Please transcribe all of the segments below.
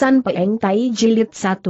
San Peng Tai Jilid 1.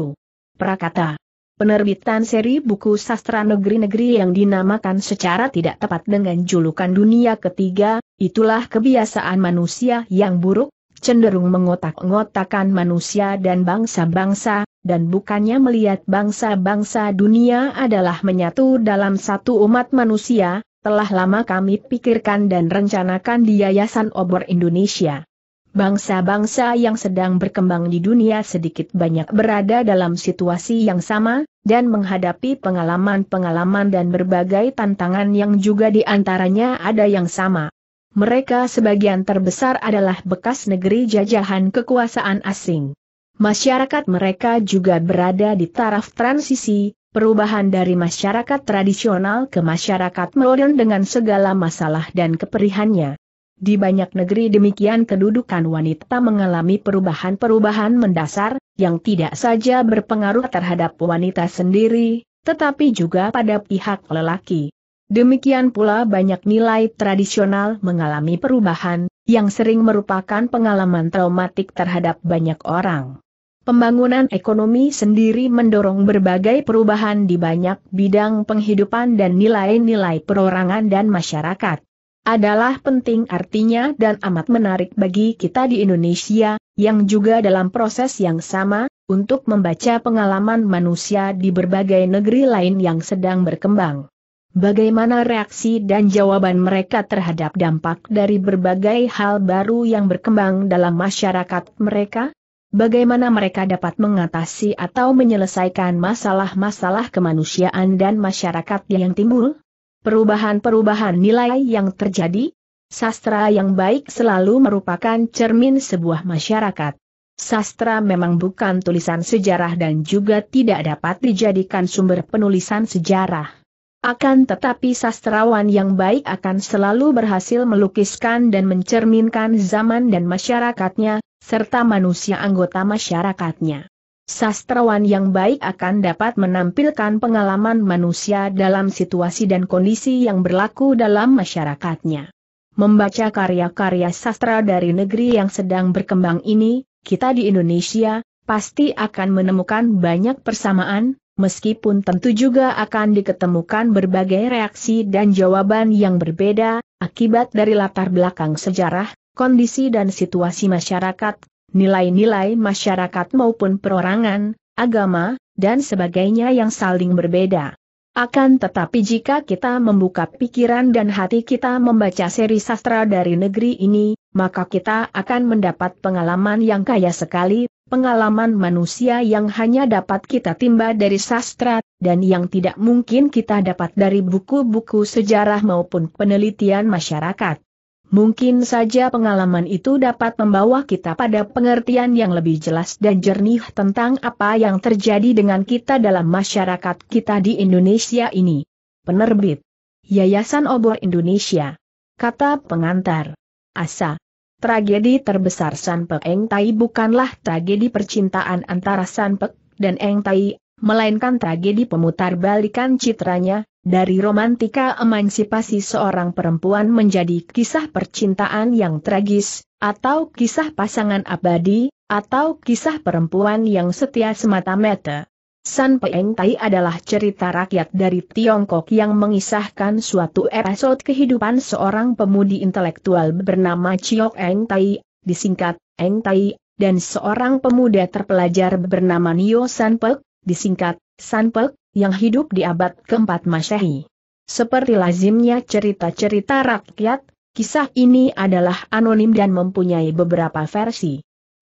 Prakata. Penerbitan seri buku sastra negeri-negeri yang dinamakan secara tidak tepat dengan julukan dunia ketiga, itulah kebiasaan manusia yang buruk, cenderung mengotak-ngotakan manusia dan bangsa-bangsa, dan bukannya melihat bangsa-bangsa dunia adalah menyatu dalam satu umat manusia, telah lama kami pikirkan dan rencanakan di Yayasan Obor Indonesia. Bangsa-bangsa yang sedang berkembang di dunia sedikit banyak berada dalam situasi yang sama, dan menghadapi pengalaman-pengalaman dan berbagai tantangan yang juga diantaranya ada yang sama. Mereka sebagian terbesar adalah bekas negeri jajahan kekuasaan asing. Masyarakat mereka juga berada di taraf transisi, perubahan dari masyarakat tradisional ke masyarakat modern dengan segala masalah dan keperihannya. Di banyak negeri demikian kedudukan wanita mengalami perubahan-perubahan mendasar, yang tidak saja berpengaruh terhadap wanita sendiri, tetapi juga pada pihak lelaki. Demikian pula banyak nilai tradisional mengalami perubahan, yang sering merupakan pengalaman traumatik terhadap banyak orang. Pembangunan ekonomi sendiri mendorong berbagai perubahan di banyak bidang penghidupan dan nilai-nilai perorangan dan masyarakat adalah penting artinya dan amat menarik bagi kita di Indonesia, yang juga dalam proses yang sama, untuk membaca pengalaman manusia di berbagai negeri lain yang sedang berkembang. Bagaimana reaksi dan jawaban mereka terhadap dampak dari berbagai hal baru yang berkembang dalam masyarakat mereka? Bagaimana mereka dapat mengatasi atau menyelesaikan masalah-masalah kemanusiaan dan masyarakat yang timbul? perubahan-perubahan nilai yang terjadi? Sastra yang baik selalu merupakan cermin sebuah masyarakat. Sastra memang bukan tulisan sejarah dan juga tidak dapat dijadikan sumber penulisan sejarah. Akan tetapi sastrawan yang baik akan selalu berhasil melukiskan dan mencerminkan zaman dan masyarakatnya, serta manusia anggota masyarakatnya. Sastrawan yang baik akan dapat menampilkan pengalaman manusia dalam situasi dan kondisi yang berlaku dalam masyarakatnya. Membaca karya-karya sastra dari negeri yang sedang berkembang ini, kita di Indonesia, pasti akan menemukan banyak persamaan, meskipun tentu juga akan diketemukan berbagai reaksi dan jawaban yang berbeda, akibat dari latar belakang sejarah, kondisi dan situasi masyarakat, nilai-nilai masyarakat maupun perorangan, agama, dan sebagainya yang saling berbeda. Akan tetapi jika kita membuka pikiran dan hati kita membaca seri sastra dari negeri ini, maka kita akan mendapat pengalaman yang kaya sekali, pengalaman manusia yang hanya dapat kita timba dari sastra, dan yang tidak mungkin kita dapat dari buku-buku sejarah maupun penelitian masyarakat. Mungkin saja pengalaman itu dapat membawa kita pada pengertian yang lebih jelas dan jernih tentang apa yang terjadi dengan kita dalam masyarakat kita di Indonesia ini. Penerbit Yayasan Obor Indonesia Kata pengantar Asa Tragedi terbesar Sanpek Eng Tai bukanlah tragedi percintaan antara Sanpek dan Eng Tai melainkan tragedi pemutarbalikan citranya, dari romantika emansipasi seorang perempuan menjadi kisah percintaan yang tragis, atau kisah pasangan abadi, atau kisah perempuan yang setia semata-mata. San Peng Tai adalah cerita rakyat dari Tiongkok yang mengisahkan suatu episode kehidupan seorang pemudi intelektual bernama Chiok Eng Tai, disingkat Eng Tai, dan seorang pemuda terpelajar bernama Nio San Pek, disingkat, Sanpek, yang hidup di abad keempat Masehi. Seperti lazimnya cerita-cerita rakyat, kisah ini adalah anonim dan mempunyai beberapa versi.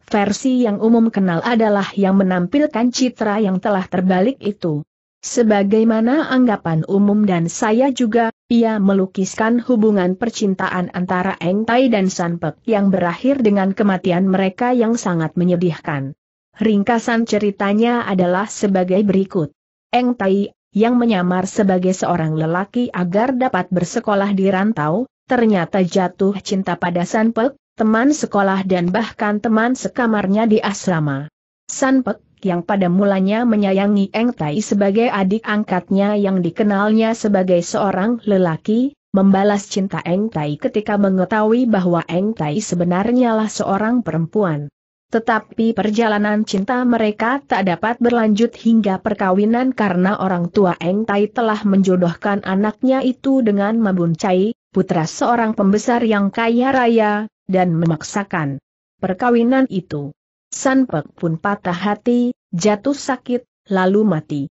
Versi yang umum kenal adalah yang menampilkan citra yang telah terbalik itu. Sebagaimana anggapan umum dan saya juga, ia melukiskan hubungan percintaan antara Eng Tai dan Sanpek yang berakhir dengan kematian mereka yang sangat menyedihkan. Ringkasan ceritanya adalah sebagai berikut. Eng Tai, yang menyamar sebagai seorang lelaki agar dapat bersekolah di rantau, ternyata jatuh cinta pada San Pek, teman sekolah dan bahkan teman sekamarnya di asrama. San Pek yang pada mulanya menyayangi Eng Tai sebagai adik angkatnya yang dikenalnya sebagai seorang lelaki, membalas cinta Eng Tai ketika mengetahui bahwa Eng Tai sebenarnya lah seorang perempuan. Tetapi perjalanan cinta mereka tak dapat berlanjut hingga perkawinan karena orang tua Eng Tai telah menjodohkan anaknya itu dengan Mabun Cai, putra seorang pembesar yang kaya raya, dan memaksakan perkawinan itu. San Pek pun patah hati, jatuh sakit, lalu mati.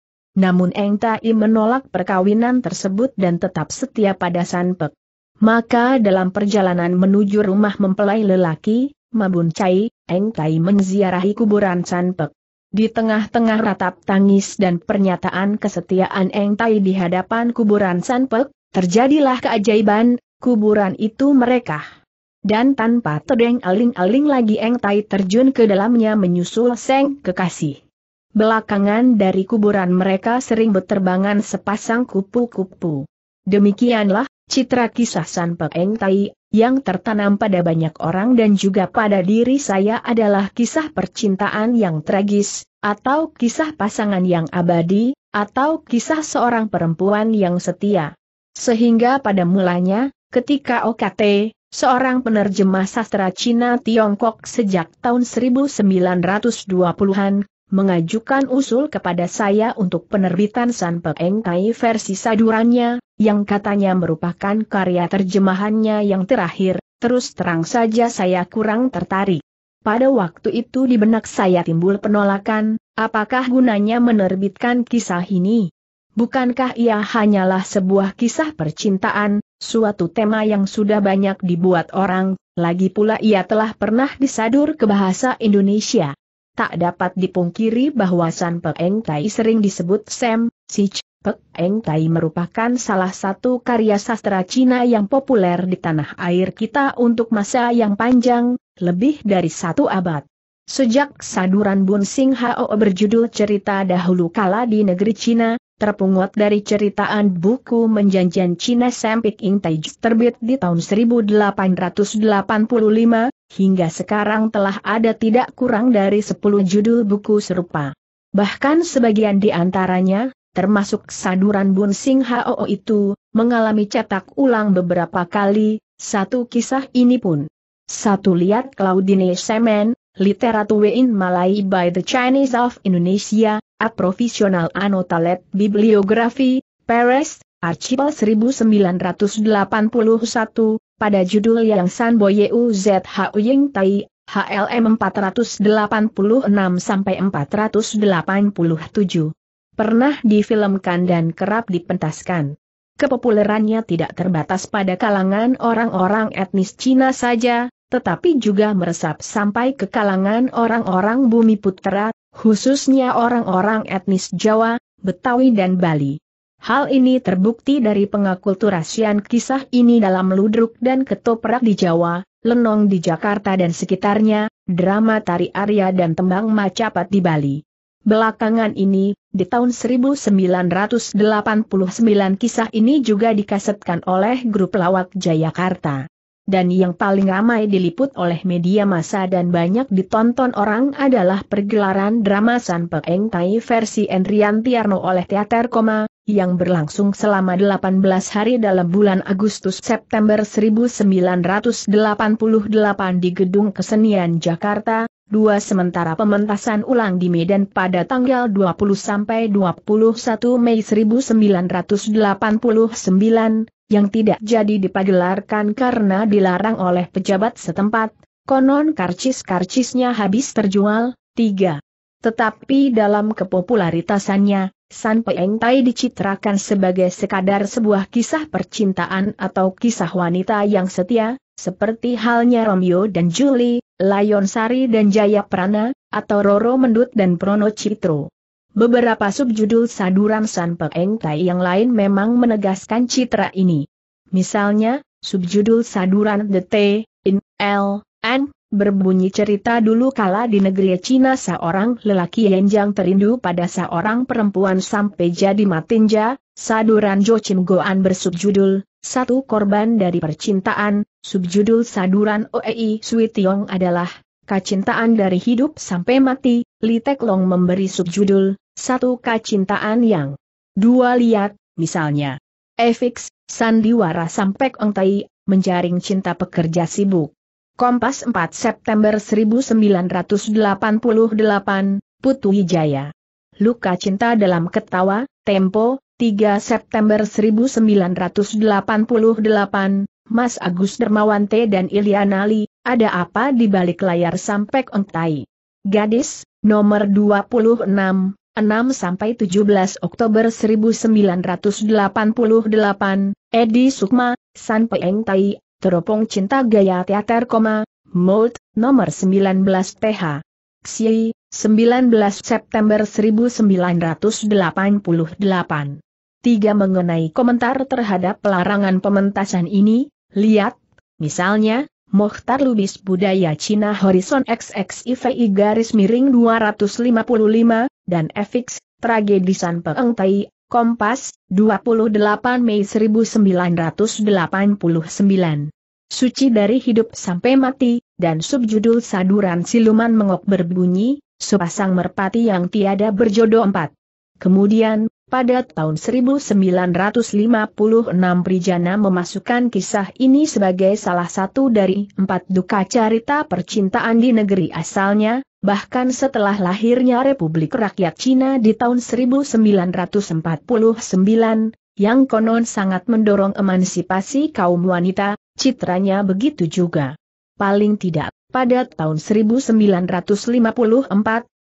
Namun Eng Tai menolak perkawinan tersebut dan tetap setia pada San Pek. Maka dalam perjalanan menuju rumah mempelai lelaki, Mabun Cai, Eng Tai menziarahi kuburan San Pek. Di tengah-tengah ratap tangis dan pernyataan kesetiaan Eng Tai di hadapan kuburan San Pek, terjadilah keajaiban, kuburan itu mereka. Dan tanpa terdeng aling-aling lagi Eng Tai terjun ke dalamnya menyusul Seng kekasih. Belakangan dari kuburan mereka sering berterbangan sepasang kupu-kupu. Demikianlah Citra kisah San Pek Eng Tai, yang tertanam pada banyak orang dan juga pada diri saya adalah kisah percintaan yang tragis, atau kisah pasangan yang abadi, atau kisah seorang perempuan yang setia. Sehingga pada mulanya, ketika OKT, seorang penerjemah sastra Cina Tiongkok sejak tahun 1920-an, mengajukan usul kepada saya untuk penerbitan San Peng Kai versi sadurannya, yang katanya merupakan karya terjemahannya yang terakhir, terus terang saja saya kurang tertarik. Pada waktu itu di benak saya timbul penolakan, apakah gunanya menerbitkan kisah ini? Bukankah ia hanyalah sebuah kisah percintaan, suatu tema yang sudah banyak dibuat orang, lagi pula ia telah pernah disadur ke bahasa Indonesia. Tak dapat dipungkiri bahwa San Peng Tai sering disebut Sam, Sich, Peng Tai merupakan salah satu karya sastra Cina yang populer di tanah air kita untuk masa yang panjang, lebih dari satu abad. Sejak saduran Bun Sing Hao berjudul Cerita Dahulu Kala di Negeri Cina, terpungut dari ceritaan buku menjanjian Cina Sempik Ing Taiji terbit di tahun 1885, hingga sekarang telah ada tidak kurang dari 10 judul buku serupa. Bahkan sebagian di antaranya, termasuk saduran Bun Sing Hao itu, mengalami cetak ulang beberapa kali, satu kisah ini pun. Satu lihat Claudine Semen, Literatur Wein Malay by the Chinese of Indonesia, A Professional Anotalet Bibliography, Paris, Archival 1981, pada judul yang San Sanbo U Ying Tai, HLM 486 sampai 487. Pernah difilmkan dan kerap dipentaskan. Kepopulerannya tidak terbatas pada kalangan orang-orang etnis Cina saja, tetapi juga meresap sampai ke kalangan orang-orang bumi putera, khususnya orang-orang etnis Jawa, Betawi dan Bali. Hal ini terbukti dari pengakulturasian kisah ini dalam ludruk dan ketoprak di Jawa, lenong di Jakarta dan sekitarnya, drama tari Arya dan tembang macapat di Bali. Belakangan ini, di tahun 1989 kisah ini juga dikasetkan oleh grup lawak Jayakarta dan yang paling ramai diliput oleh media massa dan banyak ditonton orang adalah pergelaran drama San Peng Tai versi Enrian Tiarno oleh Teater Koma, yang berlangsung selama 18 hari dalam bulan Agustus-September 1988 di Gedung Kesenian Jakarta, Dua sementara pementasan ulang di Medan pada tanggal 20-21 Mei 1989, yang tidak jadi dipagelarkan karena dilarang oleh pejabat setempat, konon karcis-karcisnya habis terjual, tiga. Tetapi dalam kepopularitasannya, San Peng Tai dicitrakan sebagai sekadar sebuah kisah percintaan atau kisah wanita yang setia, seperti halnya Romeo dan Julie, Layon Sari dan Jaya Prana, atau Roro Mendut dan Prono Citro. Beberapa subjudul saduran San Pengkai yang lain memang menegaskan citra ini. Misalnya, subjudul saduran The T, In, L, N, berbunyi cerita dulu kala di negeri Cina seorang lelaki yang terindu pada seorang perempuan sampai jadi matinja, saduran Jo Chim Goan bersubjudul, satu korban dari percintaan, subjudul saduran OEI Sui Tiong adalah Kacintaan dari hidup sampai mati, Li Tek Long memberi subjudul Satu Kacintaan yang Dua lihat, misalnya. Efix, Sandiwara sampai Ongtai, menjaring cinta pekerja sibuk. Kompas 4 September 1988, Putu Wijaya. Luka cinta dalam ketawa, tempo, 3 September 1988, Mas Agus Dermawante dan Iliana Li, ada apa di balik layar sampai engtai? Gadis, nomor 26, 6 sampai 17 Oktober 1988, Edi Sukma, San Peng Tai, Teropong Cinta Gaya Teater Koma, Mold, nomor 19 TH. Xi, 19 September 1988. 3. Mengenai komentar terhadap pelarangan pementasan ini, lihat, misalnya, Mohtar Lubis Budaya Cina Horizon XXIVI garis miring 255, dan FX, Tragedi San Peeng Tai, Kompas, 28 Mei 1989. Suci dari hidup sampai mati, dan subjudul saduran siluman mengok berbunyi, sepasang merpati yang tiada berjodoh empat. Kemudian, pada tahun 1956 Prijana memasukkan kisah ini sebagai salah satu dari empat duka carita percintaan di negeri asalnya, bahkan setelah lahirnya Republik Rakyat Cina di tahun 1949, yang konon sangat mendorong emansipasi kaum wanita, citranya begitu juga. Paling tidak, pada tahun 1954,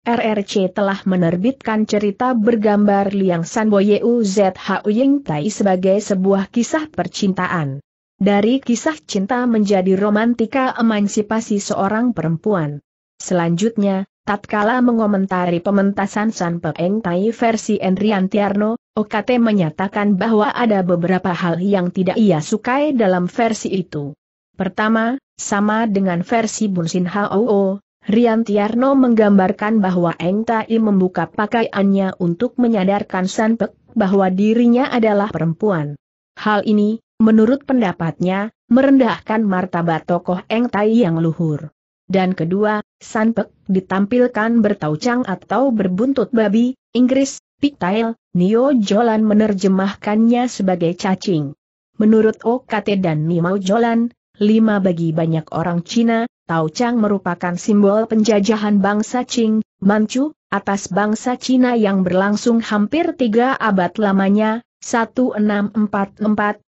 RRC telah menerbitkan cerita bergambar Liang Sanbo Yeu ZHU Ying Tai sebagai sebuah kisah percintaan. Dari kisah cinta menjadi romantika emansipasi seorang perempuan. Selanjutnya, tatkala mengomentari pementasan San Peng Tai versi Enrian Tiarno, Okate menyatakan bahwa ada beberapa hal yang tidak ia sukai dalam versi itu. Pertama, sama dengan versi Bunsin Hao, Rian Tiarno menggambarkan bahwa Eng Tai membuka pakaiannya untuk menyadarkan San Pek bahwa dirinya adalah perempuan. Hal ini, menurut pendapatnya, merendahkan martabat tokoh Eng Tai yang luhur. Dan kedua, San Pek ditampilkan bertaucang atau berbuntut babi, Inggris, Pigtail, Nio Jolan menerjemahkannya sebagai cacing. Menurut OKT dan Nimau Jolan, lima bagi banyak orang Cina, Tao Chang merupakan simbol penjajahan bangsa Qing, Manchu, atas bangsa Cina yang berlangsung hampir tiga abad lamanya,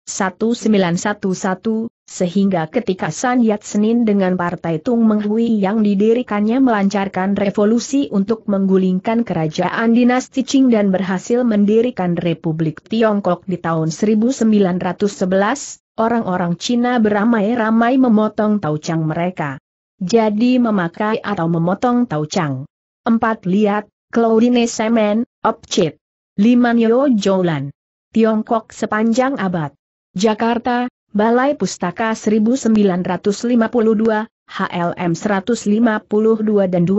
1644-1911, sehingga ketika Sun Yat-senin dengan Partai Tung Menghui yang didirikannya melancarkan revolusi untuk menggulingkan kerajaan dinasti Qing dan berhasil mendirikan Republik Tiongkok di tahun 1911, Orang-orang Cina beramai-ramai memotong taucang mereka. Jadi memakai atau memotong taucang. Empat lihat, Claudine Semen, Opcit. Liman Yo Jolan. Tiongkok sepanjang abad. Jakarta, Balai Pustaka 1952, HLM 152 dan 257.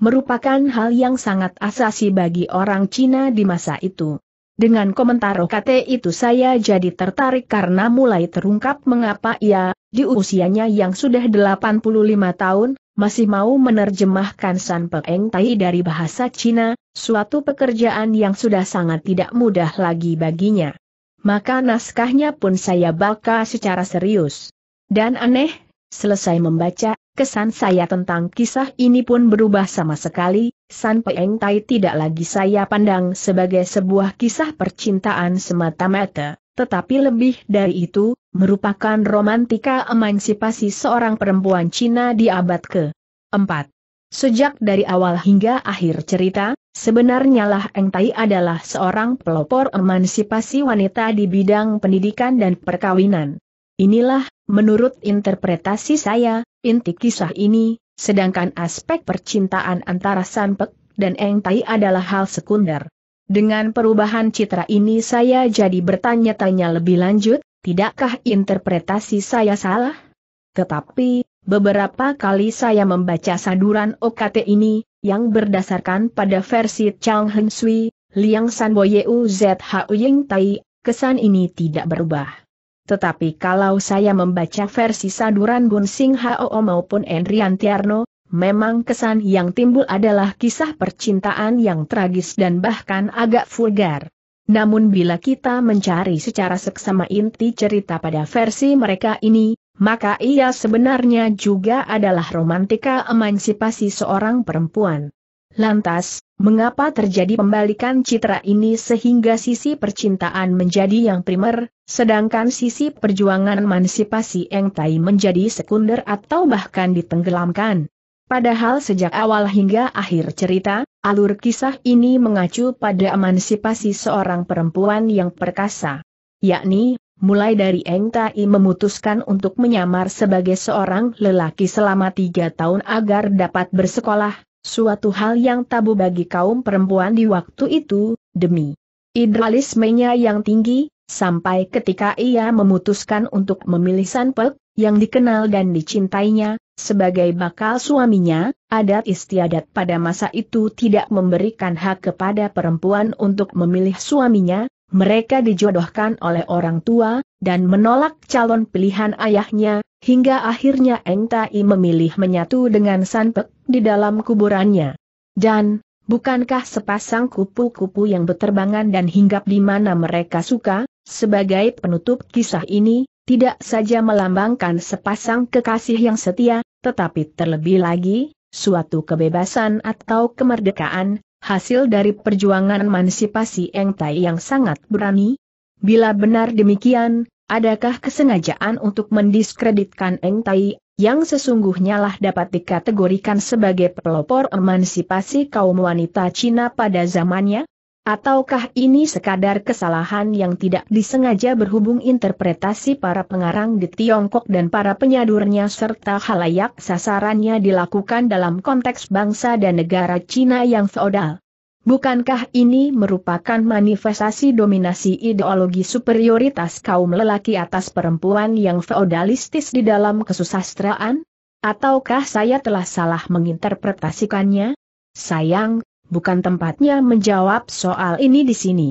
Merupakan hal yang sangat asasi bagi orang Cina di masa itu. Dengan komentar OKT itu saya jadi tertarik karena mulai terungkap mengapa ia, di usianya yang sudah 85 tahun, masih mau menerjemahkan San Peng Tai dari bahasa Cina, suatu pekerjaan yang sudah sangat tidak mudah lagi baginya. Maka naskahnya pun saya baca secara serius. Dan aneh, selesai membaca, kesan saya tentang kisah ini pun berubah sama sekali, San Peng Tai tidak lagi saya pandang sebagai sebuah kisah percintaan semata-mata, tetapi lebih dari itu, merupakan romantika emansipasi seorang perempuan Cina di abad ke-4. Sejak dari awal hingga akhir cerita, sebenarnya lah Eng Tai adalah seorang pelopor emansipasi wanita di bidang pendidikan dan perkawinan. Inilah, menurut interpretasi saya, inti kisah ini, sedangkan aspek percintaan antara Sanpek dan Eng Tai adalah hal sekunder. Dengan perubahan citra ini saya jadi bertanya-tanya lebih lanjut, tidakkah interpretasi saya salah? Tetapi, beberapa kali saya membaca saduran OKT ini, yang berdasarkan pada versi Chang Heng Sui, Liang San Boye U Z Ying Tai, kesan ini tidak berubah. Tetapi kalau saya membaca versi saduran Bun Sing Hao maupun Endrian Tiarno, memang kesan yang timbul adalah kisah percintaan yang tragis dan bahkan agak vulgar. Namun bila kita mencari secara seksama inti cerita pada versi mereka ini, maka ia sebenarnya juga adalah romantika emansipasi seorang perempuan. Lantas, Mengapa terjadi pembalikan citra ini sehingga sisi percintaan menjadi yang primer, sedangkan sisi perjuangan mansipasi Eng Tai menjadi sekunder atau bahkan ditenggelamkan? Padahal sejak awal hingga akhir cerita, alur kisah ini mengacu pada emansipasi seorang perempuan yang perkasa. Yakni, mulai dari Eng Tai memutuskan untuk menyamar sebagai seorang lelaki selama tiga tahun agar dapat bersekolah, Suatu hal yang tabu bagi kaum perempuan di waktu itu, demi idealismenya yang tinggi, sampai ketika ia memutuskan untuk memilih Sanpek, yang dikenal dan dicintainya, sebagai bakal suaminya, adat istiadat pada masa itu tidak memberikan hak kepada perempuan untuk memilih suaminya, mereka dijodohkan oleh orang tua, dan menolak calon pilihan ayahnya, hingga akhirnya Eng Tai memilih menyatu dengan San Pe di dalam kuburannya. Dan, bukankah sepasang kupu-kupu yang berterbangan dan hinggap di mana mereka suka, sebagai penutup kisah ini, tidak saja melambangkan sepasang kekasih yang setia, tetapi terlebih lagi, suatu kebebasan atau kemerdekaan, hasil dari perjuangan emansipasi Eng Tai yang sangat berani? Bila benar demikian, Adakah kesengajaan untuk mendiskreditkan Eng Tai, yang sesungguhnya lah dapat dikategorikan sebagai pelopor emansipasi kaum wanita Cina pada zamannya? Ataukah ini sekadar kesalahan yang tidak disengaja berhubung interpretasi para pengarang di Tiongkok dan para penyadurnya serta halayak sasarannya dilakukan dalam konteks bangsa dan negara Cina yang feodal? Bukankah ini merupakan manifestasi dominasi ideologi superioritas kaum lelaki atas perempuan yang feodalistis di dalam kesusastraan? Ataukah saya telah salah menginterpretasikannya? Sayang, bukan tempatnya menjawab soal ini di sini.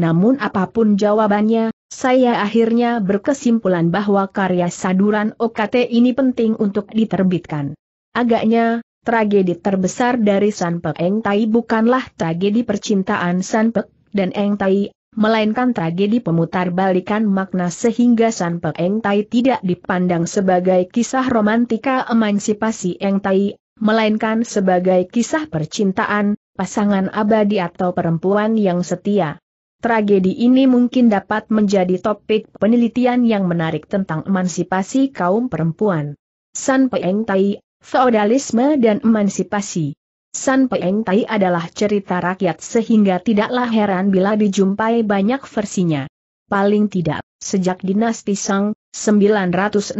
Namun apapun jawabannya, saya akhirnya berkesimpulan bahwa karya saduran OKT ini penting untuk diterbitkan. Agaknya, Tragedi terbesar dari San Pek Eng Tai bukanlah tragedi percintaan San Pek dan Eng Tai, melainkan tragedi pemutarbalikan makna sehingga San Pek Eng Tai tidak dipandang sebagai kisah romantika emansipasi Eng Tai, melainkan sebagai kisah percintaan, pasangan abadi atau perempuan yang setia. Tragedi ini mungkin dapat menjadi topik penelitian yang menarik tentang emansipasi kaum perempuan. San Peng Tai feodalisme dan emansipasi. San Peng Tai adalah cerita rakyat sehingga tidaklah heran bila dijumpai banyak versinya. Paling tidak, sejak dinasti Sang, 960-1279,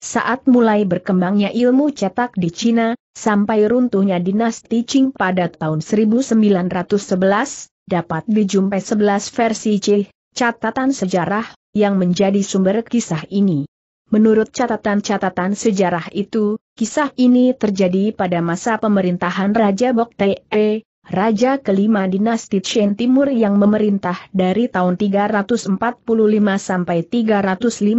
saat mulai berkembangnya ilmu cetak di Cina, sampai runtuhnya dinasti Qing pada tahun 1911, dapat dijumpai 11 versi C, catatan sejarah, yang menjadi sumber kisah ini. Menurut catatan-catatan sejarah itu, kisah ini terjadi pada masa pemerintahan Raja Te, eh, Raja kelima dinasti Chen Timur yang memerintah dari tahun 345 sampai 357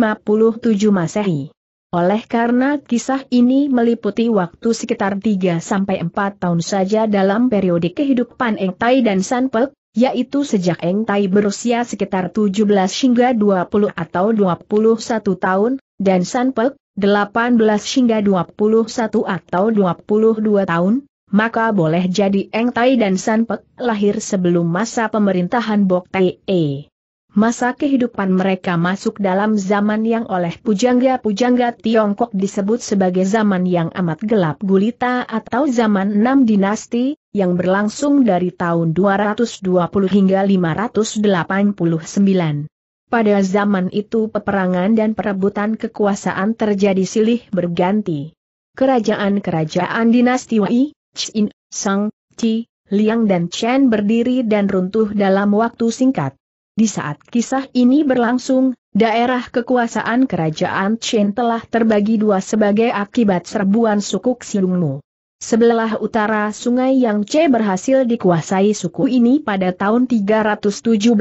Masehi. Oleh karena kisah ini meliputi waktu sekitar 3 sampai 4 tahun saja dalam periode kehidupan Eng Tai dan San Pek, yaitu sejak Eng Tai berusia sekitar 17 hingga 20 atau 21 tahun, dan San Pek, 18 hingga 21 atau 22 tahun, maka boleh jadi Eng Tai dan San Pek lahir sebelum masa pemerintahan Bok Tai E masa kehidupan mereka masuk dalam zaman yang oleh pujangga-pujangga Tiongkok disebut sebagai zaman yang amat gelap gulita atau zaman enam dinasti, yang berlangsung dari tahun 220 hingga 589. Pada zaman itu peperangan dan perebutan kekuasaan terjadi silih berganti. Kerajaan-kerajaan dinasti Wei, Qin, Sang, Qi, Liang dan Chen berdiri dan runtuh dalam waktu singkat. Di saat kisah ini berlangsung, daerah kekuasaan kerajaan Chen telah terbagi dua sebagai akibat serbuan suku Xiongnu. Sebelah utara sungai yang C berhasil dikuasai suku ini pada tahun 317,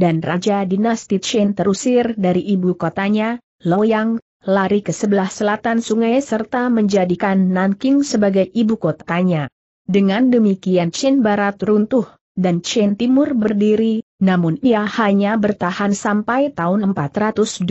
dan Raja Dinasti Chen terusir dari ibu kotanya, Loyang, lari ke sebelah selatan sungai serta menjadikan Nanking sebagai ibu kotanya. Dengan demikian Chen Barat runtuh, dan Chen Timur berdiri, namun ia hanya bertahan sampai tahun 420.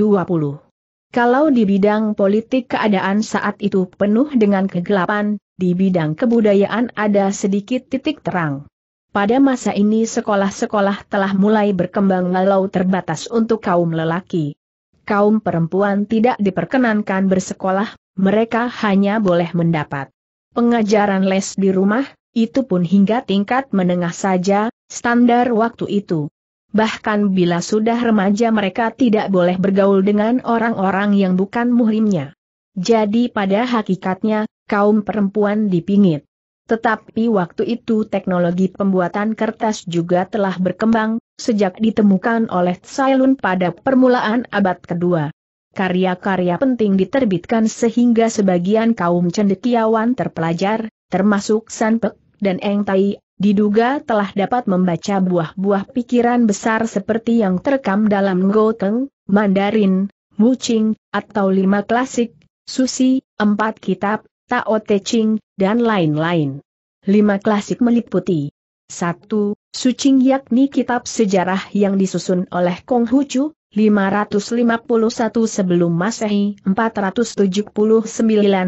Kalau di bidang politik keadaan saat itu penuh dengan kegelapan, di bidang kebudayaan ada sedikit titik terang. Pada masa ini sekolah-sekolah telah mulai berkembang lalu terbatas untuk kaum lelaki. Kaum perempuan tidak diperkenankan bersekolah, mereka hanya boleh mendapat pengajaran les di rumah, itu pun hingga tingkat menengah saja, standar waktu itu. Bahkan bila sudah remaja mereka tidak boleh bergaul dengan orang-orang yang bukan muhrimnya. Jadi pada hakikatnya, kaum perempuan dipingit. Tetapi waktu itu teknologi pembuatan kertas juga telah berkembang, sejak ditemukan oleh Tsailun pada permulaan abad kedua. Karya-karya penting diterbitkan sehingga sebagian kaum cendekiawan terpelajar, termasuk Sanpek, dan Eng Tai, diduga telah dapat membaca buah-buah pikiran besar seperti yang terekam dalam Goteng, Mandarin, Mucing, atau lima klasik, Susi, empat kitab, Tao Te Ching, dan lain-lain. Lima klasik meliputi 1. Sucing yakni kitab sejarah yang disusun oleh Kong Hucu 551 sebelum masehi, 479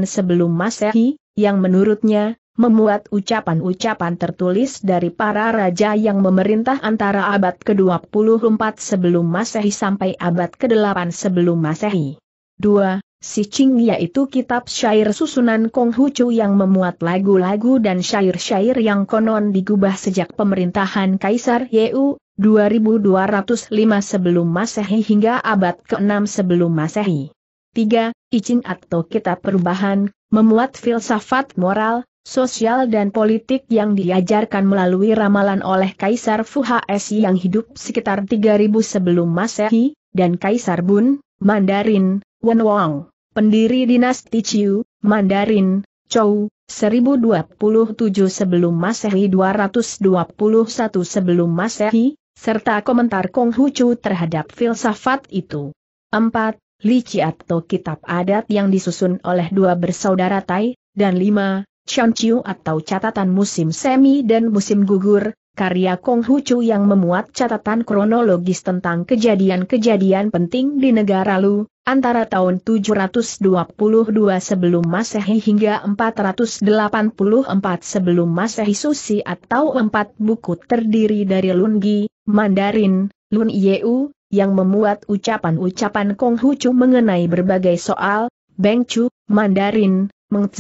sebelum masehi, yang menurutnya, memuat ucapan-ucapan tertulis dari para raja yang memerintah antara abad ke-24 sebelum Masehi sampai abad ke-8 sebelum Masehi. 2. Si Ching yaitu kitab syair susunan Kong Hucu yang memuat lagu-lagu dan syair-syair yang konon digubah sejak pemerintahan Kaisar Yeu, 2205 sebelum Masehi hingga abad ke-6 sebelum Masehi. 3. I Ching atau kitab perubahan, memuat filsafat moral, sosial dan politik yang diajarkan melalui ramalan oleh Kaisar Hsi yang hidup sekitar 3000 sebelum Masehi, dan Kaisar Bun, Mandarin, Wen Wang, pendiri dinasti Chiu, Mandarin, Chou, 1027 sebelum Masehi 221 sebelum Masehi, serta komentar Kong Hucu terhadap filsafat itu. 4. Lici atau kitab adat yang disusun oleh dua bersaudara Tai, dan lima. Chanchiu atau catatan musim semi dan musim gugur, karya Kong Hucu yang memuat catatan kronologis tentang kejadian-kejadian penting di negara Lu, antara tahun 722 sebelum Masehi hingga 484 sebelum Masehi Susi atau empat buku terdiri dari Lungi, Mandarin, Lun Yeu, yang memuat ucapan-ucapan Kong Hucu mengenai berbagai soal, Beng Chu, Mandarin, Meng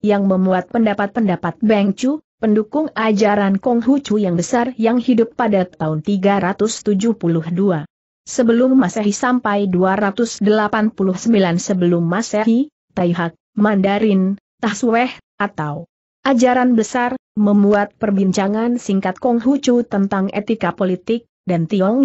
yang memuat pendapat-pendapat Beng Chu, pendukung ajaran Konghucu yang besar yang hidup pada tahun 372. Sebelum Masehi sampai 289 sebelum Masehi, Taihak, Mandarin, Tahsueh, atau ajaran besar, memuat perbincangan singkat Konghucu tentang etika politik, dan Tiong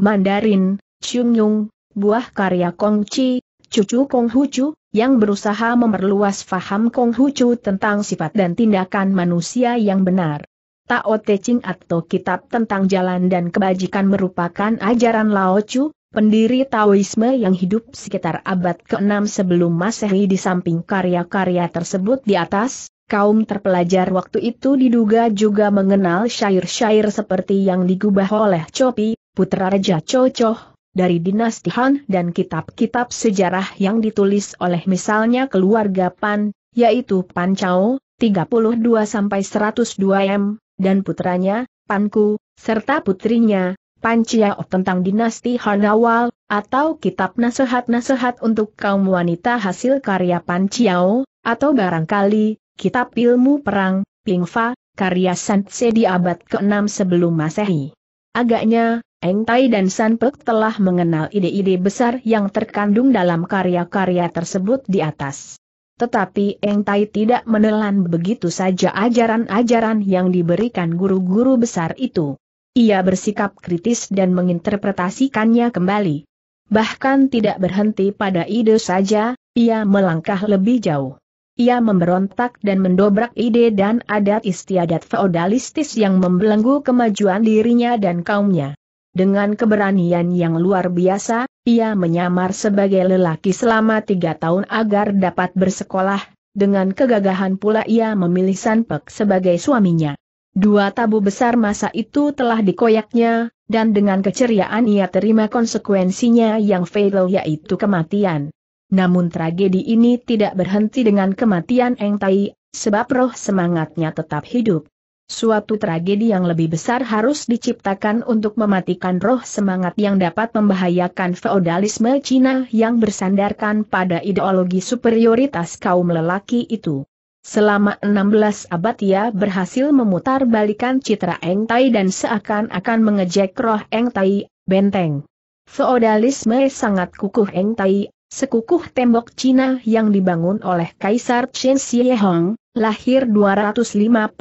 Mandarin, Chung Yung, buah karya Kongci, cucu Konghucu, yang berusaha memperluas faham Kong Hu tentang sifat dan tindakan manusia yang benar. Tao Te Ching atau kitab tentang jalan dan kebajikan merupakan ajaran Lao Tzu, pendiri Taoisme yang hidup sekitar abad ke-6 sebelum Masehi di samping karya-karya tersebut di atas, kaum terpelajar waktu itu diduga juga mengenal syair-syair seperti yang digubah oleh Chopi, putra Raja Cho dari dinasti Han dan kitab-kitab sejarah yang ditulis oleh misalnya keluarga Pan, yaitu Pan Chao, 32-102 M, dan putranya, Pan Ku, serta putrinya, Pan Chiao tentang dinasti Han awal, atau kitab nasihat-nasihat untuk kaum wanita hasil karya Pan Chiao, atau barangkali, kitab ilmu perang, Pingfa, karya Sanse di abad ke-6 sebelum masehi. Agaknya, Eng Tai dan San Pek telah mengenal ide-ide besar yang terkandung dalam karya-karya tersebut di atas. Tetapi Eng Tai tidak menelan begitu saja ajaran-ajaran yang diberikan guru-guru besar itu. Ia bersikap kritis dan menginterpretasikannya kembali. Bahkan tidak berhenti pada ide saja, ia melangkah lebih jauh. Ia memberontak dan mendobrak ide dan adat istiadat feodalistis yang membelenggu kemajuan dirinya dan kaumnya. Dengan keberanian yang luar biasa, ia menyamar sebagai lelaki selama tiga tahun agar dapat bersekolah, dengan kegagahan pula ia memilih Sanpek sebagai suaminya. Dua tabu besar masa itu telah dikoyaknya, dan dengan keceriaan ia terima konsekuensinya yang fatal yaitu kematian. Namun tragedi ini tidak berhenti dengan kematian Eng Tai, sebab roh semangatnya tetap hidup. Suatu tragedi yang lebih besar harus diciptakan untuk mematikan roh semangat yang dapat membahayakan feodalisme Cina yang bersandarkan pada ideologi superioritas kaum lelaki itu. Selama 16 abad ia berhasil memutar balikan citra Eng Tai dan seakan-akan mengejek roh Eng Tai, benteng. Feodalisme sangat kukuh Eng Tai, sekukuh tembok Cina yang dibangun oleh Kaisar Chen Hong lahir 259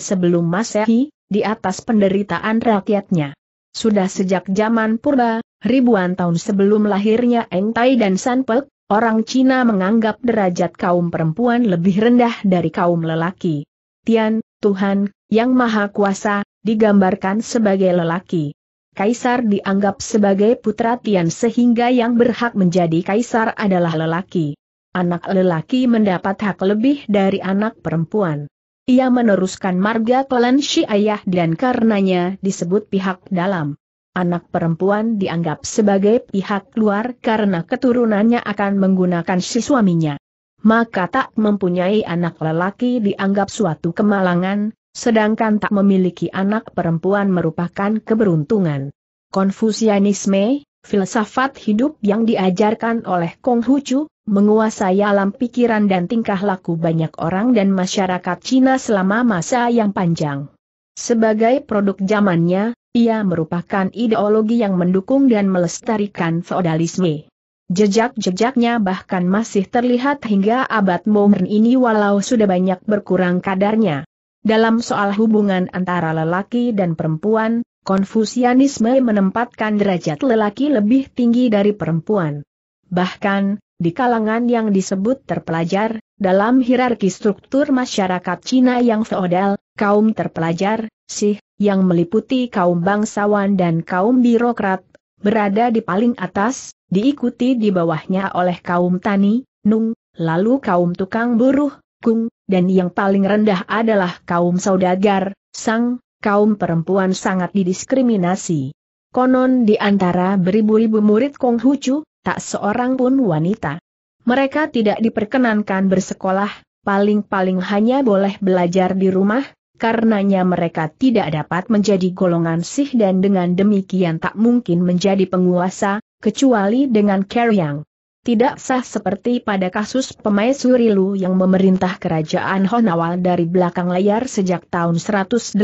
sebelum masehi, di atas penderitaan rakyatnya. Sudah sejak zaman purba, ribuan tahun sebelum lahirnya Eng Tai dan San Pek, orang Cina menganggap derajat kaum perempuan lebih rendah dari kaum lelaki. Tian, Tuhan, Yang Maha Kuasa, digambarkan sebagai lelaki. Kaisar dianggap sebagai putra Tian sehingga yang berhak menjadi kaisar adalah lelaki anak lelaki mendapat hak lebih dari anak perempuan. Ia meneruskan marga klan si ayah dan karenanya disebut pihak dalam. Anak perempuan dianggap sebagai pihak luar karena keturunannya akan menggunakan si suaminya. Maka tak mempunyai anak lelaki dianggap suatu kemalangan, sedangkan tak memiliki anak perempuan merupakan keberuntungan. Konfusianisme, filsafat hidup yang diajarkan oleh Kong Hucu, menguasai alam pikiran dan tingkah laku banyak orang dan masyarakat Cina selama masa yang panjang. Sebagai produk zamannya, ia merupakan ideologi yang mendukung dan melestarikan feodalisme. Jejak-jejaknya bahkan masih terlihat hingga abad modern ini walau sudah banyak berkurang kadarnya. Dalam soal hubungan antara lelaki dan perempuan, Konfusianisme menempatkan derajat lelaki lebih tinggi dari perempuan. Bahkan, di kalangan yang disebut terpelajar, dalam hierarki struktur masyarakat Cina yang feodal, kaum terpelajar, sih, yang meliputi kaum bangsawan dan kaum birokrat, berada di paling atas, diikuti di bawahnya oleh kaum tani, nung, lalu kaum tukang buruh, kung, dan yang paling rendah adalah kaum saudagar, sang, kaum perempuan sangat didiskriminasi. Konon di antara beribu-ribu murid Konghucu, tak seorang pun wanita. Mereka tidak diperkenankan bersekolah, paling-paling hanya boleh belajar di rumah, karenanya mereka tidak dapat menjadi golongan sih dan dengan demikian tak mungkin menjadi penguasa, kecuali dengan Karyang. Tidak sah seperti pada kasus pemaisuri Lu yang memerintah kerajaan Honawal dari belakang layar sejak tahun 188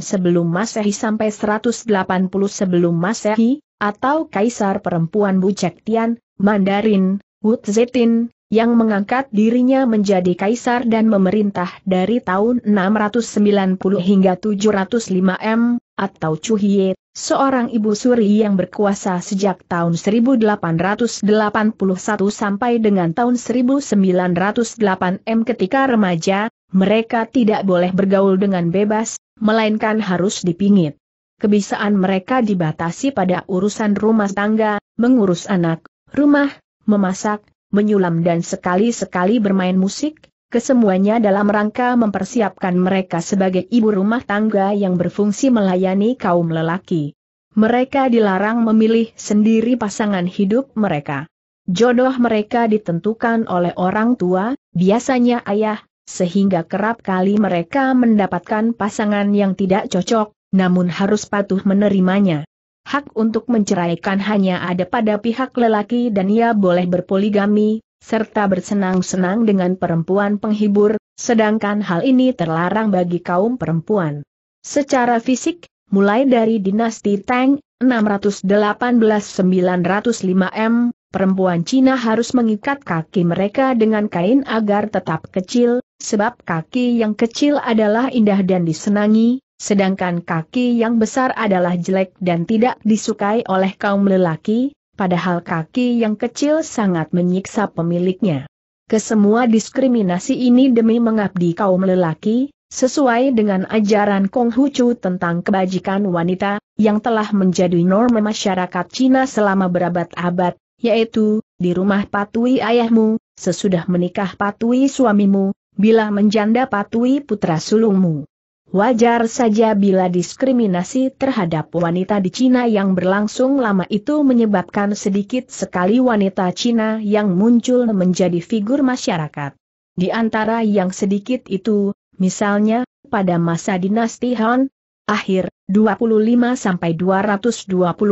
sebelum masehi sampai 180 sebelum masehi, atau Kaisar Perempuan Bucek Tian, Mandarin, Wu Zetin, yang mengangkat dirinya menjadi kaisar dan memerintah dari tahun 690 hingga 705 M, atau Cuhie, seorang ibu suri yang berkuasa sejak tahun 1881 sampai dengan tahun 1908 M ketika remaja, mereka tidak boleh bergaul dengan bebas, melainkan harus dipingit kebisaan mereka dibatasi pada urusan rumah tangga, mengurus anak, rumah, memasak, menyulam dan sekali-sekali bermain musik, kesemuanya dalam rangka mempersiapkan mereka sebagai ibu rumah tangga yang berfungsi melayani kaum lelaki. Mereka dilarang memilih sendiri pasangan hidup mereka. Jodoh mereka ditentukan oleh orang tua, biasanya ayah, sehingga kerap kali mereka mendapatkan pasangan yang tidak cocok, namun harus patuh menerimanya. Hak untuk menceraikan hanya ada pada pihak lelaki dan ia boleh berpoligami, serta bersenang-senang dengan perempuan penghibur, sedangkan hal ini terlarang bagi kaum perempuan. Secara fisik, mulai dari dinasti Tang 618-905 M, perempuan Cina harus mengikat kaki mereka dengan kain agar tetap kecil, sebab kaki yang kecil adalah indah dan disenangi, Sedangkan kaki yang besar adalah jelek dan tidak disukai oleh kaum lelaki, padahal kaki yang kecil sangat menyiksa pemiliknya. Kesemua diskriminasi ini demi mengabdi kaum lelaki, sesuai dengan ajaran Konghucu tentang kebajikan wanita, yang telah menjadi norma masyarakat Cina selama berabad-abad, yaitu, di rumah patui ayahmu, sesudah menikah patui suamimu, bila menjanda patui putra sulungmu. Wajar saja bila diskriminasi terhadap wanita di Cina yang berlangsung lama itu menyebabkan sedikit sekali wanita Cina yang muncul menjadi figur masyarakat. Di antara yang sedikit itu, misalnya, pada masa dinasti Han, akhir 25-220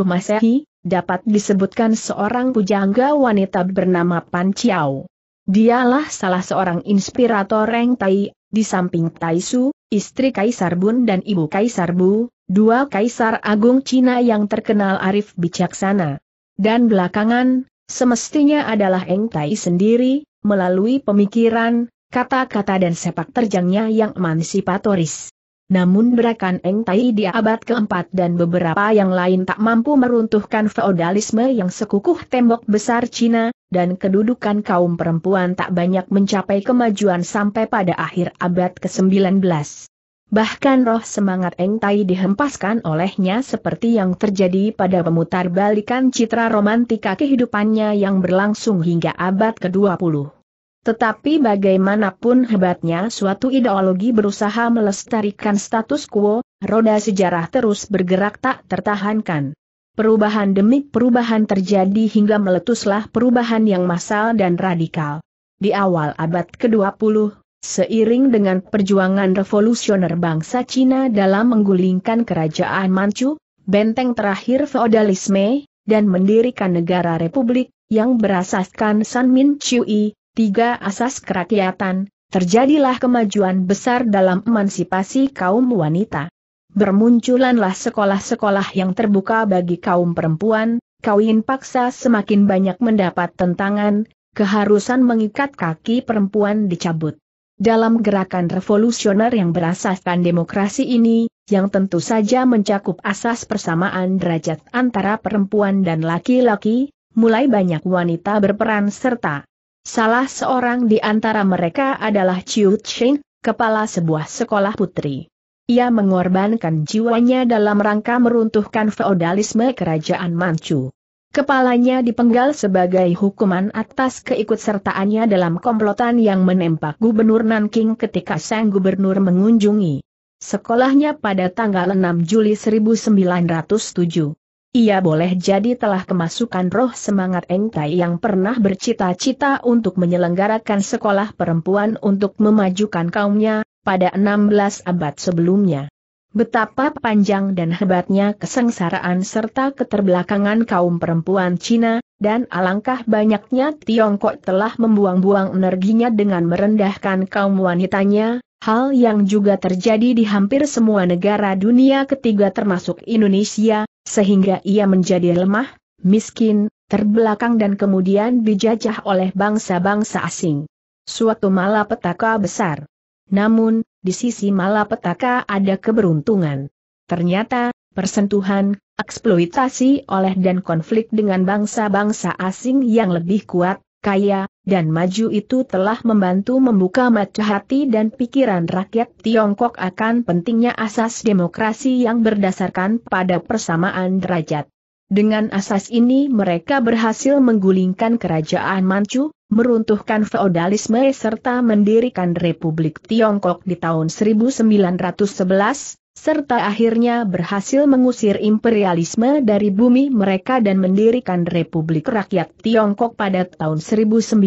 Masehi, dapat disebutkan seorang pujangga wanita bernama Pan Chiao. Dialah salah seorang inspirator Reng Tai di samping Taisu, istri Kaisar Bun dan ibu Kaisar Bu, dua Kaisar Agung Cina yang terkenal arif bijaksana. Dan belakangan, semestinya adalah Eng Tai sendiri, melalui pemikiran, kata-kata dan sepak terjangnya yang emansipatoris. Namun Berakan Eng Tai di abad keempat dan beberapa yang lain tak mampu meruntuhkan feodalisme yang sekukuh tembok besar Cina, dan kedudukan kaum perempuan tak banyak mencapai kemajuan sampai pada akhir abad ke-19. Bahkan roh semangat Eng Tai dihempaskan olehnya seperti yang terjadi pada pemutarbalikan citra romantika kehidupannya yang berlangsung hingga abad ke-20. Tetapi bagaimanapun hebatnya suatu ideologi berusaha melestarikan status quo, roda sejarah terus bergerak tak tertahankan. Perubahan demi perubahan terjadi hingga meletuslah perubahan yang massal dan radikal. Di awal abad ke-20, seiring dengan perjuangan revolusioner bangsa Cina dalam menggulingkan kerajaan Manchu, benteng terakhir feodalisme, dan mendirikan negara republik, yang berasaskan San Min Chui, tiga asas kerakyatan, terjadilah kemajuan besar dalam emansipasi kaum wanita. Bermunculanlah sekolah-sekolah yang terbuka bagi kaum perempuan, kawin paksa semakin banyak mendapat tentangan, keharusan mengikat kaki perempuan dicabut. Dalam gerakan revolusioner yang berasaskan demokrasi ini, yang tentu saja mencakup asas persamaan derajat antara perempuan dan laki-laki, mulai banyak wanita berperan serta Salah seorang di antara mereka adalah Chiu Cheng, kepala sebuah sekolah putri. Ia mengorbankan jiwanya dalam rangka meruntuhkan feodalisme kerajaan Manchu. Kepalanya dipenggal sebagai hukuman atas keikutsertaannya dalam komplotan yang menempak Gubernur Nanking ketika sang gubernur mengunjungi sekolahnya pada tanggal 6 Juli 1907 ia boleh jadi telah kemasukan roh semangat Eng yang pernah bercita-cita untuk menyelenggarakan sekolah perempuan untuk memajukan kaumnya, pada 16 abad sebelumnya. Betapa panjang dan hebatnya kesengsaraan serta keterbelakangan kaum perempuan Cina, dan alangkah banyaknya Tiongkok telah membuang-buang energinya dengan merendahkan kaum wanitanya, hal yang juga terjadi di hampir semua negara dunia ketiga termasuk Indonesia, sehingga ia menjadi lemah, miskin, terbelakang dan kemudian dijajah oleh bangsa-bangsa asing. Suatu malapetaka besar. Namun, di sisi malapetaka ada keberuntungan. Ternyata, persentuhan, eksploitasi oleh dan konflik dengan bangsa-bangsa asing yang lebih kuat, kaya, dan maju itu telah membantu membuka mata hati dan pikiran rakyat Tiongkok akan pentingnya asas demokrasi yang berdasarkan pada persamaan derajat. Dengan asas ini mereka berhasil menggulingkan kerajaan Manchu, meruntuhkan feodalisme serta mendirikan Republik Tiongkok di tahun 1911, serta akhirnya berhasil mengusir imperialisme dari bumi mereka dan mendirikan Republik Rakyat Tiongkok pada tahun 1949.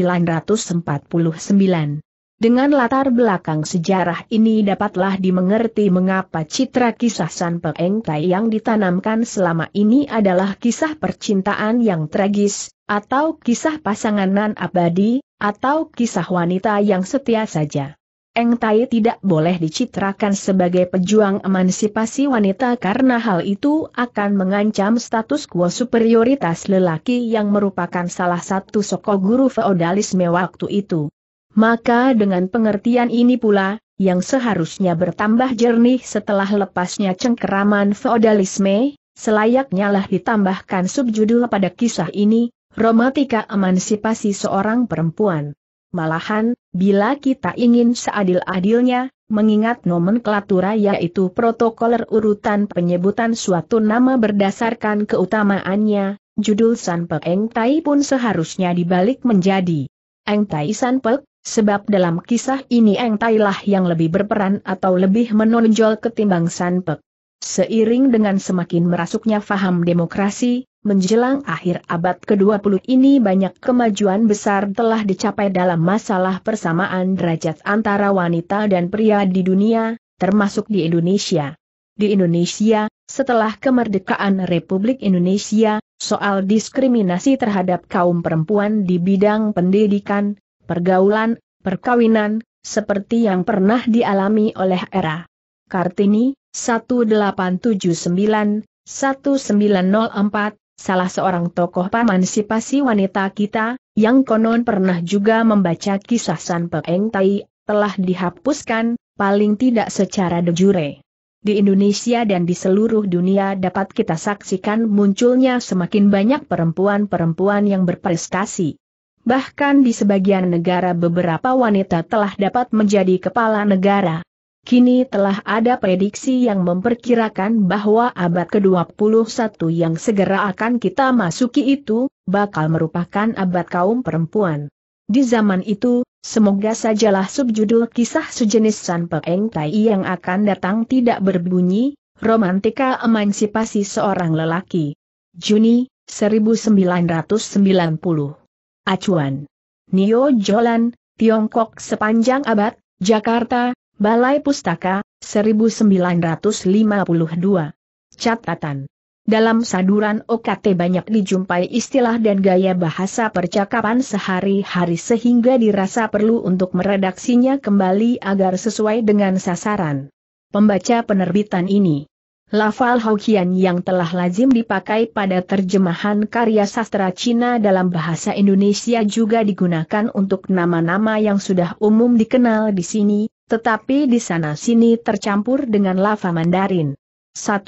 Dengan latar belakang sejarah ini dapatlah dimengerti mengapa citra kisah San Peng Tai yang ditanamkan selama ini adalah kisah percintaan yang tragis, atau kisah pasangan nan abadi, atau kisah wanita yang setia saja. Eng Tai tidak boleh dicitrakan sebagai pejuang emansipasi wanita karena hal itu akan mengancam status quo superioritas lelaki yang merupakan salah satu soko guru feodalisme waktu itu. Maka dengan pengertian ini pula, yang seharusnya bertambah jernih setelah lepasnya cengkeraman feodalisme, selayaknya lah ditambahkan subjudul pada kisah ini, Romantika Emansipasi Seorang Perempuan. Malahan, bila kita ingin seadil-adilnya, mengingat nomenklatura yaitu protokoler urutan penyebutan suatu nama berdasarkan keutamaannya, judul Sanpek Eng Tai pun seharusnya dibalik menjadi Eng Tai Sanpek, sebab dalam kisah ini Eng Tai lah yang lebih berperan atau lebih menonjol ketimbang Sanpek. Seiring dengan semakin merasuknya faham demokrasi, menjelang akhir abad ke-20 ini banyak kemajuan besar telah dicapai dalam masalah persamaan derajat antara wanita dan pria di dunia, termasuk di Indonesia. Di Indonesia, setelah kemerdekaan Republik Indonesia, soal diskriminasi terhadap kaum perempuan di bidang pendidikan, pergaulan, perkawinan, seperti yang pernah dialami oleh era Kartini, 1879-1904, salah seorang tokoh pemansipasi wanita kita, yang konon pernah juga membaca kisah San Peng Tai, telah dihapuskan, paling tidak secara de jure. Di Indonesia dan di seluruh dunia dapat kita saksikan munculnya semakin banyak perempuan-perempuan yang berprestasi. Bahkan di sebagian negara beberapa wanita telah dapat menjadi kepala negara. Kini telah ada prediksi yang memperkirakan bahwa abad ke-21 yang segera akan kita masuki itu, bakal merupakan abad kaum perempuan. Di zaman itu, semoga sajalah subjudul kisah sejenis San Peng Tai yang akan datang tidak berbunyi, Romantika Emansipasi Seorang Lelaki. Juni, 1990. Acuan. Nio Jolan, Tiongkok sepanjang abad, Jakarta, Balai Pustaka, 1952. Catatan. Dalam saduran OKT banyak dijumpai istilah dan gaya bahasa percakapan sehari-hari sehingga dirasa perlu untuk meredaksinya kembali agar sesuai dengan sasaran. Pembaca penerbitan ini. Lafal Hokian yang telah lazim dipakai pada terjemahan karya sastra Cina dalam bahasa Indonesia juga digunakan untuk nama-nama yang sudah umum dikenal di sini, tetapi di sana-sini tercampur dengan lava Mandarin. 1.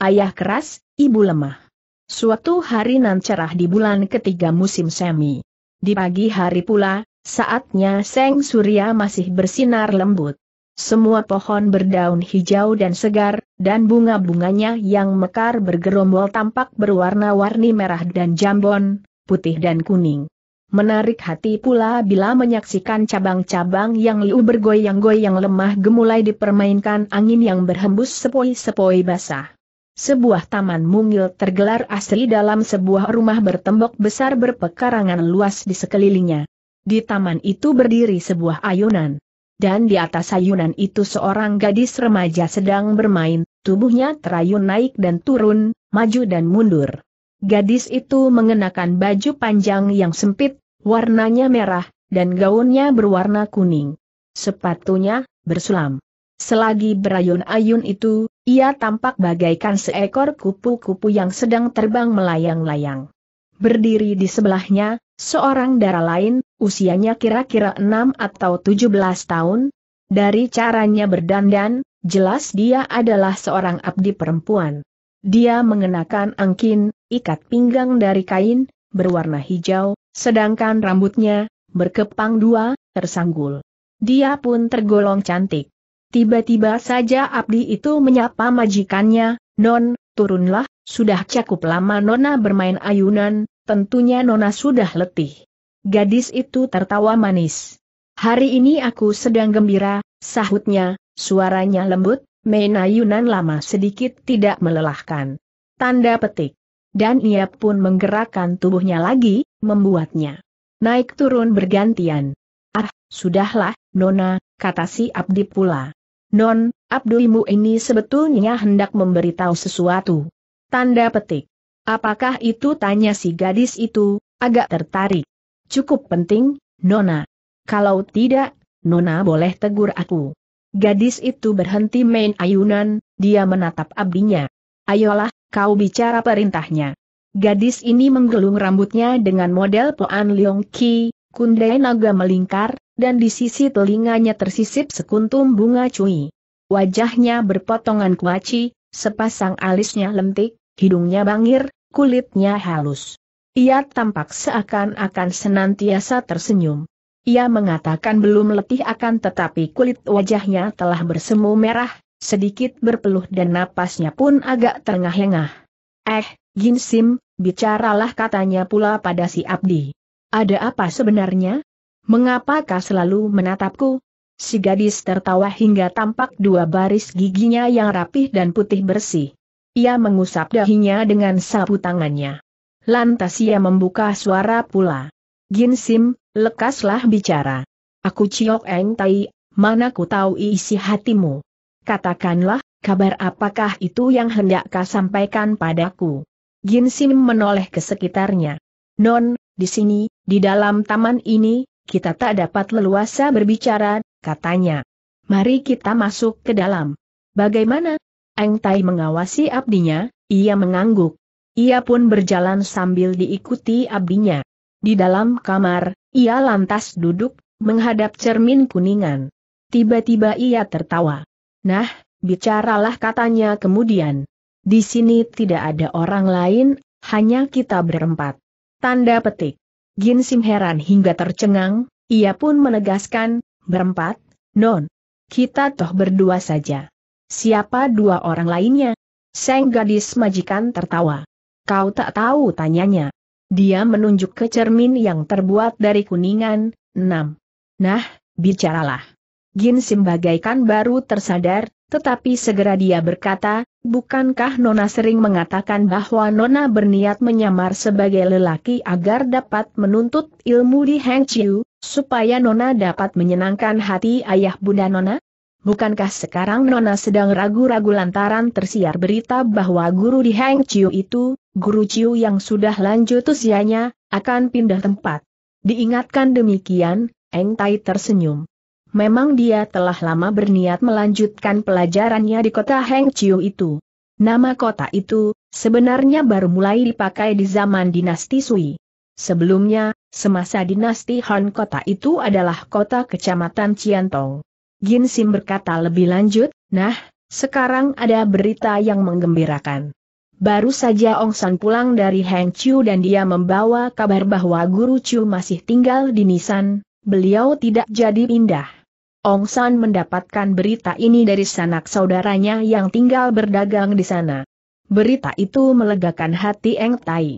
Ayah keras, ibu lemah. Suatu hari nan cerah di bulan ketiga musim semi. Di pagi hari pula, saatnya seng surya masih bersinar lembut. Semua pohon berdaun hijau dan segar, dan bunga-bunganya yang mekar bergerombol tampak berwarna-warni merah dan jambon, putih dan kuning. Menarik hati pula bila menyaksikan cabang-cabang yang liu bergoyang-goyang lemah gemulai dipermainkan angin yang berhembus sepoi-sepoi basah. Sebuah taman mungil tergelar asli dalam sebuah rumah bertembok besar berpekarangan luas di sekelilingnya. Di taman itu berdiri sebuah ayunan. Dan di atas ayunan itu seorang gadis remaja sedang bermain, tubuhnya terayun naik dan turun, maju dan mundur. Gadis itu mengenakan baju panjang yang sempit Warnanya merah, dan gaunnya berwarna kuning. Sepatunya, bersulam. Selagi berayun-ayun itu, ia tampak bagaikan seekor kupu-kupu yang sedang terbang melayang-layang. Berdiri di sebelahnya, seorang darah lain, usianya kira-kira 6 atau tujuh belas tahun. Dari caranya berdandan, jelas dia adalah seorang abdi perempuan. Dia mengenakan angkin, ikat pinggang dari kain, berwarna hijau, Sedangkan rambutnya, berkepang dua, tersanggul. Dia pun tergolong cantik. Tiba-tiba saja Abdi itu menyapa majikannya, Non, turunlah, sudah cakup lama Nona bermain ayunan, tentunya Nona sudah letih. Gadis itu tertawa manis. Hari ini aku sedang gembira, sahutnya, suaranya lembut, main ayunan lama sedikit tidak melelahkan. Tanda petik. Dan ia pun menggerakkan tubuhnya lagi, membuatnya naik turun bergantian. Ah, sudahlah, Nona, kata si Abdi pula. Non, abdulimu ini sebetulnya hendak memberitahu sesuatu. Tanda petik. Apakah itu tanya si gadis itu, agak tertarik. Cukup penting, Nona. Kalau tidak, Nona boleh tegur aku. Gadis itu berhenti main ayunan, dia menatap abdinya. Ayolah, kau bicara perintahnya. Gadis ini menggelung rambutnya dengan model Poan Leong Ki, kundai naga melingkar, dan di sisi telinganya tersisip sekuntum bunga cui. Wajahnya berpotongan kuaci, sepasang alisnya lentik, hidungnya bangir, kulitnya halus. Ia tampak seakan-akan senantiasa tersenyum. Ia mengatakan belum letih akan tetapi kulit wajahnya telah bersemu merah, sedikit berpeluh dan napasnya pun agak terengah-engah. Eh, Ginsim, bicaralah katanya pula pada si Abdi. Ada apa sebenarnya? Mengapakah selalu menatapku? Si gadis tertawa hingga tampak dua baris giginya yang rapih dan putih bersih. Ia mengusap dahinya dengan sapu tangannya. Lantas ia membuka suara pula. Ginsim, lekaslah bicara. Aku Ciok Eng Tai, mana ku tahu isi hatimu. Katakanlah, kabar apakah itu yang hendak kau sampaikan padaku? Ginsim menoleh ke sekitarnya. Non, di sini, di dalam taman ini, kita tak dapat leluasa berbicara, katanya. Mari kita masuk ke dalam. Bagaimana? Eng Tai mengawasi abdinya, ia mengangguk. Ia pun berjalan sambil diikuti abdinya. Di dalam kamar, ia lantas duduk, menghadap cermin kuningan. Tiba-tiba ia tertawa. Nah, bicaralah katanya kemudian. Di sini tidak ada orang lain, hanya kita berempat. Tanda petik. Ginsim heran hingga tercengang, ia pun menegaskan, berempat, non. Kita toh berdua saja. Siapa dua orang lainnya? Seng gadis majikan tertawa. Kau tak tahu tanyanya. Dia menunjuk ke cermin yang terbuat dari kuningan, enam. Nah, bicaralah. Ginsim bagaikan baru tersadar, tetapi segera dia berkata, bukankah Nona sering mengatakan bahwa Nona berniat menyamar sebagai lelaki agar dapat menuntut ilmu di Hang Chiu, supaya Nona dapat menyenangkan hati ayah bunda Nona? Bukankah sekarang Nona sedang ragu-ragu lantaran tersiar berita bahwa guru di Hang Chiu itu, guru Chiu yang sudah lanjut usianya, akan pindah tempat? Diingatkan demikian, Eng Tai tersenyum memang dia telah lama berniat melanjutkan pelajarannya di kota Hengqiu itu. Nama kota itu, sebenarnya baru mulai dipakai di zaman dinasti Sui. Sebelumnya, semasa dinasti Han kota itu adalah kota kecamatan Ciantong. Gin Sim berkata lebih lanjut, nah, sekarang ada berita yang menggembirakan. Baru saja Ong San pulang dari Heng Chiu dan dia membawa kabar bahwa Guru Chiu masih tinggal di Nisan, beliau tidak jadi pindah. Ong San mendapatkan berita ini dari sanak saudaranya yang tinggal berdagang di sana. Berita itu melegakan hati Eng Tai.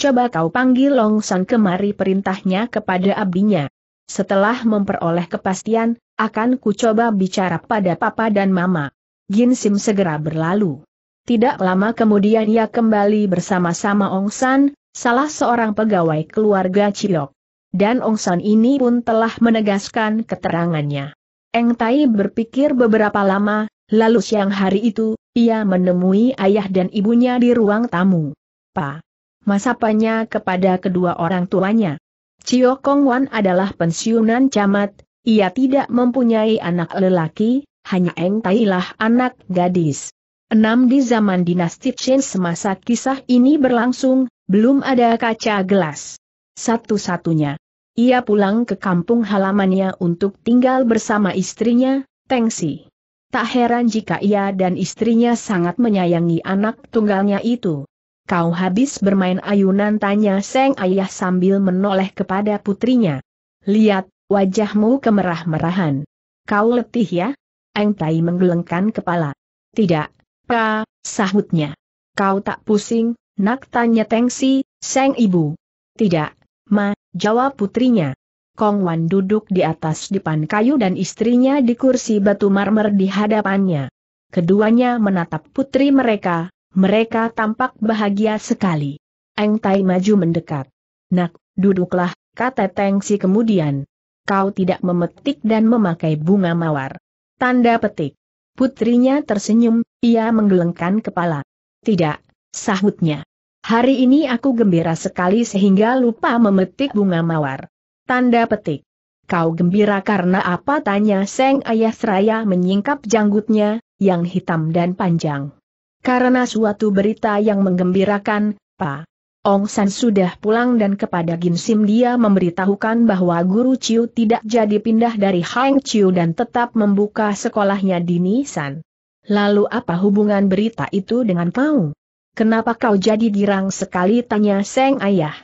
Coba kau panggil Ong San kemari perintahnya kepada abdinya. Setelah memperoleh kepastian, akan ku coba bicara pada papa dan mama. Jin Sim segera berlalu. Tidak lama kemudian ia kembali bersama-sama Ong San, salah seorang pegawai keluarga Cilok. Dan Ong San ini pun telah menegaskan keterangannya. Eng Tai berpikir beberapa lama, lalu siang hari itu, ia menemui ayah dan ibunya di ruang tamu. Pa. Masapanya kepada kedua orang tuanya. Cio Kong Wan adalah pensiunan camat, ia tidak mempunyai anak lelaki, hanya Eng Tai lah anak gadis. Enam Di zaman dinasti Chen semasa kisah ini berlangsung, belum ada kaca gelas. Satu-satunya ia pulang ke kampung halamannya untuk tinggal bersama istrinya, Tengsi. Tak heran jika ia dan istrinya sangat menyayangi anak tunggalnya itu. Kau habis bermain ayunan tanya Seng Ayah sambil menoleh kepada putrinya. Lihat, wajahmu kemerah-merahan. Kau letih ya? Eng Tai menggelengkan kepala. Tidak, Pa, sahutnya. Kau tak pusing, nak tanya Tengsi, Seng Ibu. Tidak, Ma, jawab putrinya. Kong Wan duduk di atas dipan kayu dan istrinya di kursi batu marmer di hadapannya. Keduanya menatap putri mereka, mereka tampak bahagia sekali. Eng Tai maju mendekat. Nak, duduklah, kata Teng Si kemudian. Kau tidak memetik dan memakai bunga mawar. Tanda petik. Putrinya tersenyum, ia menggelengkan kepala. Tidak, sahutnya. Hari ini aku gembira sekali sehingga lupa memetik bunga mawar. Tanda petik. Kau gembira karena apa tanya Seng Ayah Seraya menyingkap janggutnya, yang hitam dan panjang. Karena suatu berita yang menggembirakan, Pak. Ong San sudah pulang dan kepada Ginsim dia memberitahukan bahwa Guru Chiu tidak jadi pindah dari Hang Chiu dan tetap membuka sekolahnya di Nisan. Lalu apa hubungan berita itu dengan kau? Kenapa kau jadi girang sekali tanya Seng Ayah?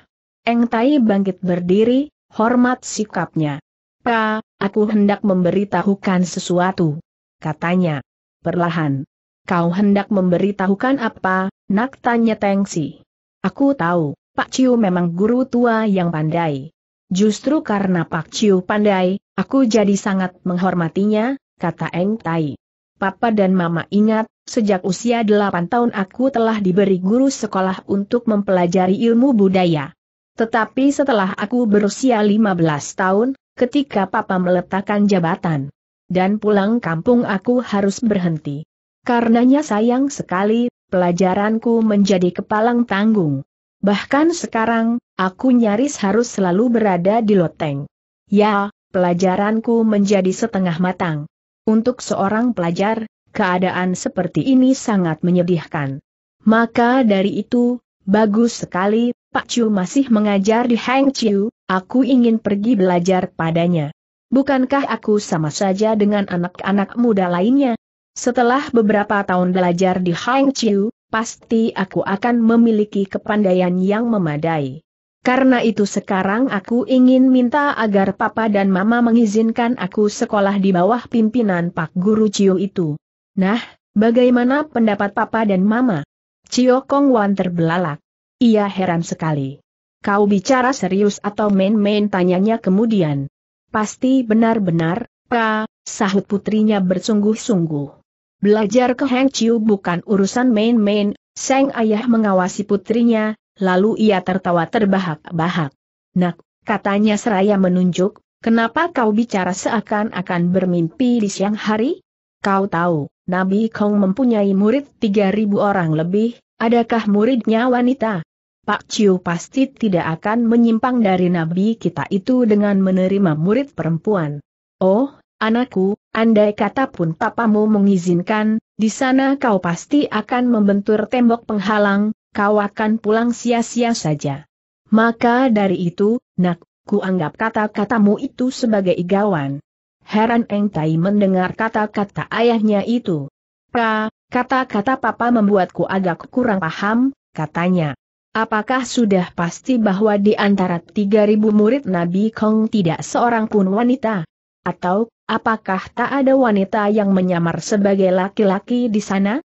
Eng Tai bangkit berdiri, hormat sikapnya. Pa, aku hendak memberitahukan sesuatu. Katanya. Perlahan. Kau hendak memberitahukan apa, nak tanya Teng Si. Aku tahu, Pak Ciu memang guru tua yang pandai. Justru karena Pak Ciu pandai, aku jadi sangat menghormatinya, kata Eng Tai. Papa dan Mama ingat, Sejak usia delapan tahun aku telah diberi guru sekolah untuk mempelajari ilmu budaya. Tetapi setelah aku berusia lima belas tahun, ketika papa meletakkan jabatan dan pulang kampung aku harus berhenti. Karenanya sayang sekali, pelajaranku menjadi kepalang tanggung. Bahkan sekarang, aku nyaris harus selalu berada di loteng. Ya, pelajaranku menjadi setengah matang. Untuk seorang pelajar, keadaan seperti ini sangat menyedihkan. Maka dari itu, bagus sekali, Pak Chu masih mengajar di Hang Chiu, aku ingin pergi belajar padanya. Bukankah aku sama saja dengan anak-anak muda lainnya? Setelah beberapa tahun belajar di Hang Chiu, pasti aku akan memiliki kepandaian yang memadai. Karena itu sekarang aku ingin minta agar papa dan mama mengizinkan aku sekolah di bawah pimpinan Pak Guru Ciu itu. Nah, bagaimana pendapat papa dan mama? Cio Kong Wan terbelalak. Ia heran sekali. Kau bicara serius atau main-main tanyanya kemudian. Pasti benar-benar, pa, sahut putrinya bersungguh-sungguh. Belajar ke Heng Chiu bukan urusan main-main, Seng ayah mengawasi putrinya, lalu ia tertawa terbahak-bahak. Nak, katanya seraya menunjuk, kenapa kau bicara seakan-akan bermimpi di siang hari? Kau tahu, Nabi Kong mempunyai murid 3.000 orang lebih, adakah muridnya wanita? Pak Ciu pasti tidak akan menyimpang dari Nabi kita itu dengan menerima murid perempuan. Oh, anakku, andai kata pun papamu mengizinkan, di sana kau pasti akan membentur tembok penghalang, kau akan pulang sia-sia saja. Maka dari itu, nak, ku anggap kata-katamu itu sebagai igawan. Heran Eng Tai mendengar kata-kata ayahnya itu. Pa, kata-kata papa membuatku agak kurang paham, katanya. Apakah sudah pasti bahwa di antara 3.000 murid Nabi Kong tidak seorang pun wanita? Atau, apakah tak ada wanita yang menyamar sebagai laki-laki di sana?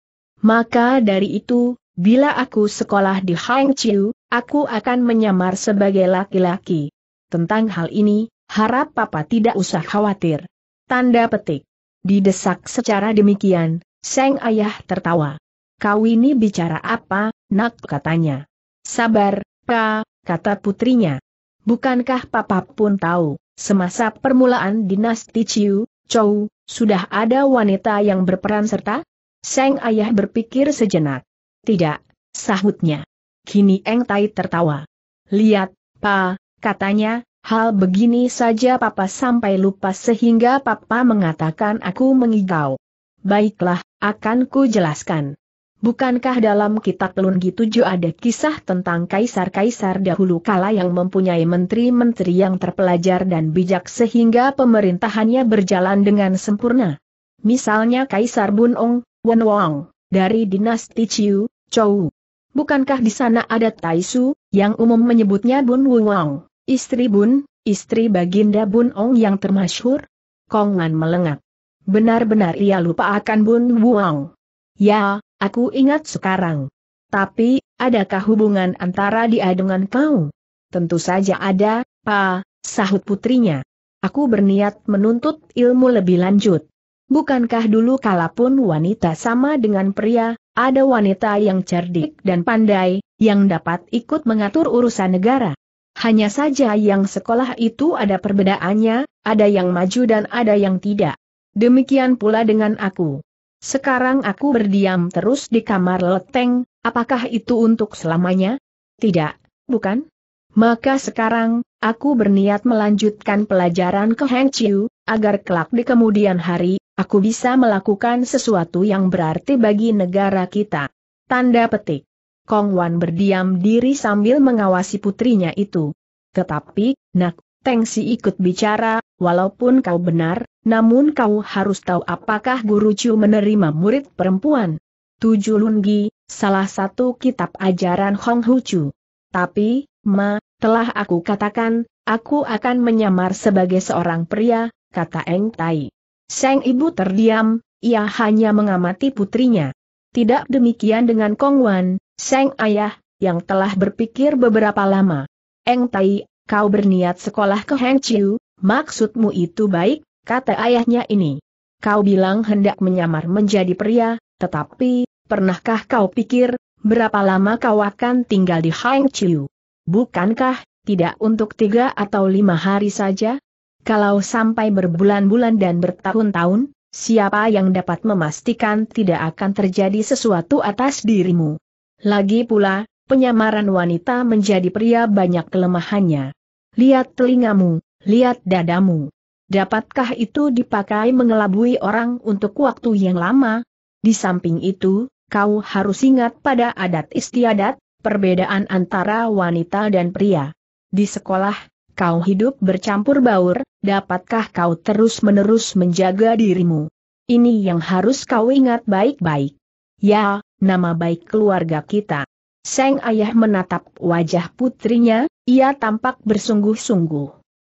Maka dari itu, bila aku sekolah di Hangzhou, aku akan menyamar sebagai laki-laki. Tentang hal ini, harap papa tidak usah khawatir. Tanda petik. Didesak secara demikian, Seng Ayah tertawa. Kau ini bicara apa, nak katanya. Sabar, pa, kata putrinya. Bukankah papa pun tahu, semasa permulaan dinasti Ciu, Chou, sudah ada wanita yang berperan serta? Seng Ayah berpikir sejenak. Tidak, sahutnya. Kini Eng Tai tertawa. Lihat, pa, katanya, Hal begini saja Papa sampai lupa sehingga Papa mengatakan aku mengigau. Baiklah, akan ku jelaskan. Bukankah dalam kitab Lungi 7 ada kisah tentang kaisar-kaisar dahulu kala yang mempunyai menteri-menteri yang terpelajar dan bijak sehingga pemerintahannya berjalan dengan sempurna? Misalnya Kaisar Bunong, Wanwang dari dinasti Chiu, Chou. Bukankah di sana ada Taisu, yang umum menyebutnya Bun Wong? Istri Bun, istri Baginda Bun Ong yang termasyhur? Kongan melengak. Benar-benar ia lupa akan Bun Buang. Ya, aku ingat sekarang. Tapi, adakah hubungan antara dia dengan kau? Tentu saja ada, Pa, sahut putrinya. Aku berniat menuntut ilmu lebih lanjut. Bukankah dulu kalapun wanita sama dengan pria, ada wanita yang cerdik dan pandai, yang dapat ikut mengatur urusan negara? Hanya saja yang sekolah itu ada perbedaannya, ada yang maju dan ada yang tidak. Demikian pula dengan aku. Sekarang aku berdiam terus di kamar leteng, apakah itu untuk selamanya? Tidak, bukan? Maka sekarang, aku berniat melanjutkan pelajaran ke Heng Chiu, agar kelak di kemudian hari, aku bisa melakukan sesuatu yang berarti bagi negara kita. Tanda petik. Kong Wan berdiam diri sambil mengawasi putrinya itu. Tetapi, nak, Teng Si ikut bicara, walaupun kau benar, namun kau harus tahu apakah Guru Chu menerima murid perempuan. Tujuh Lunggi, salah satu kitab ajaran Hong Hu Chu. Tapi, Ma, telah aku katakan, aku akan menyamar sebagai seorang pria, kata Eng Tai. Sang ibu terdiam, ia hanya mengamati putrinya. Tidak demikian dengan Kong Wan, Seng Ayah, yang telah berpikir beberapa lama. Eng Tai, kau berniat sekolah ke Heng Chiu, maksudmu itu baik, kata ayahnya ini. Kau bilang hendak menyamar menjadi pria, tetapi, pernahkah kau pikir, berapa lama kau akan tinggal di Heng Chiu? Bukankah, tidak untuk tiga atau lima hari saja? Kalau sampai berbulan-bulan dan bertahun-tahun, siapa yang dapat memastikan tidak akan terjadi sesuatu atas dirimu? Lagi pula, penyamaran wanita menjadi pria banyak kelemahannya. Lihat telingamu, lihat dadamu. Dapatkah itu dipakai mengelabui orang untuk waktu yang lama? Di samping itu, kau harus ingat pada adat istiadat, perbedaan antara wanita dan pria. Di sekolah, kau hidup bercampur baur, dapatkah kau terus-menerus menjaga dirimu? Ini yang harus kau ingat baik-baik. Ya, nama baik keluarga kita. Seng ayah menatap wajah putrinya, ia tampak bersungguh-sungguh.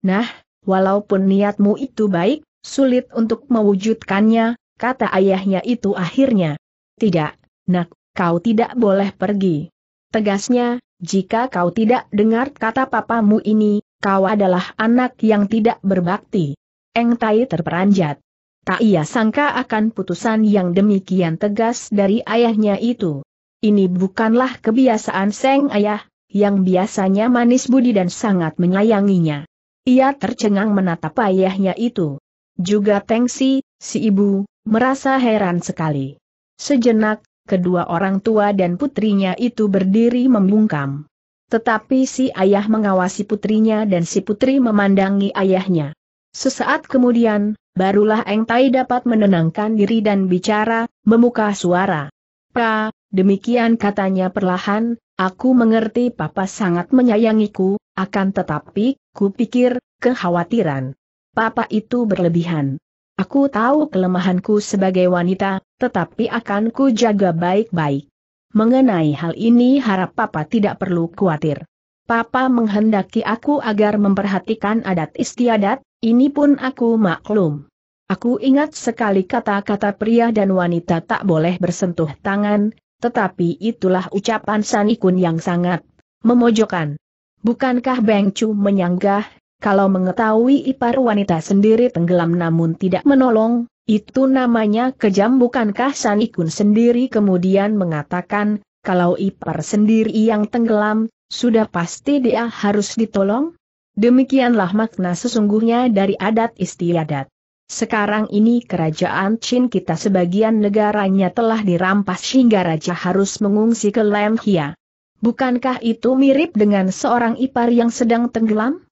Nah, walaupun niatmu itu baik, sulit untuk mewujudkannya, kata ayahnya itu akhirnya. Tidak, nak, kau tidak boleh pergi. Tegasnya, jika kau tidak dengar kata papamu ini, kau adalah anak yang tidak berbakti. Eng Tai terperanjat. Tak ia sangka akan putusan yang demikian tegas dari ayahnya itu. Ini bukanlah kebiasaan Seng Ayah, yang biasanya manis budi dan sangat menyayanginya. Ia tercengang menatap ayahnya itu. Juga Tengsi, si ibu, merasa heran sekali. Sejenak, kedua orang tua dan putrinya itu berdiri membungkam. Tetapi si ayah mengawasi putrinya dan si putri memandangi ayahnya. Sesaat kemudian, barulah Eng Tai dapat menenangkan diri dan bicara, membuka suara. Pa, demikian katanya perlahan, aku mengerti papa sangat menyayangiku, akan tetapi, ku pikir, kekhawatiran. Papa itu berlebihan. Aku tahu kelemahanku sebagai wanita, tetapi akan ku jaga baik-baik. Mengenai hal ini harap papa tidak perlu khawatir. Papa menghendaki aku agar memperhatikan adat istiadat, ini pun aku maklum. Aku ingat sekali kata-kata pria dan wanita tak boleh bersentuh tangan, tetapi itulah ucapan San Ikun yang sangat memojokkan. Bukankah Beng Chu menyanggah, kalau mengetahui ipar wanita sendiri tenggelam namun tidak menolong, itu namanya kejam bukankah San Ikun sendiri kemudian mengatakan, kalau ipar sendiri yang tenggelam, sudah pasti dia harus ditolong? Demikianlah makna sesungguhnya dari adat istiadat. Sekarang ini kerajaan Qin kita sebagian negaranya telah dirampas hingga raja harus mengungsi ke Lemhia. Bukankah itu mirip dengan seorang ipar yang sedang tenggelam?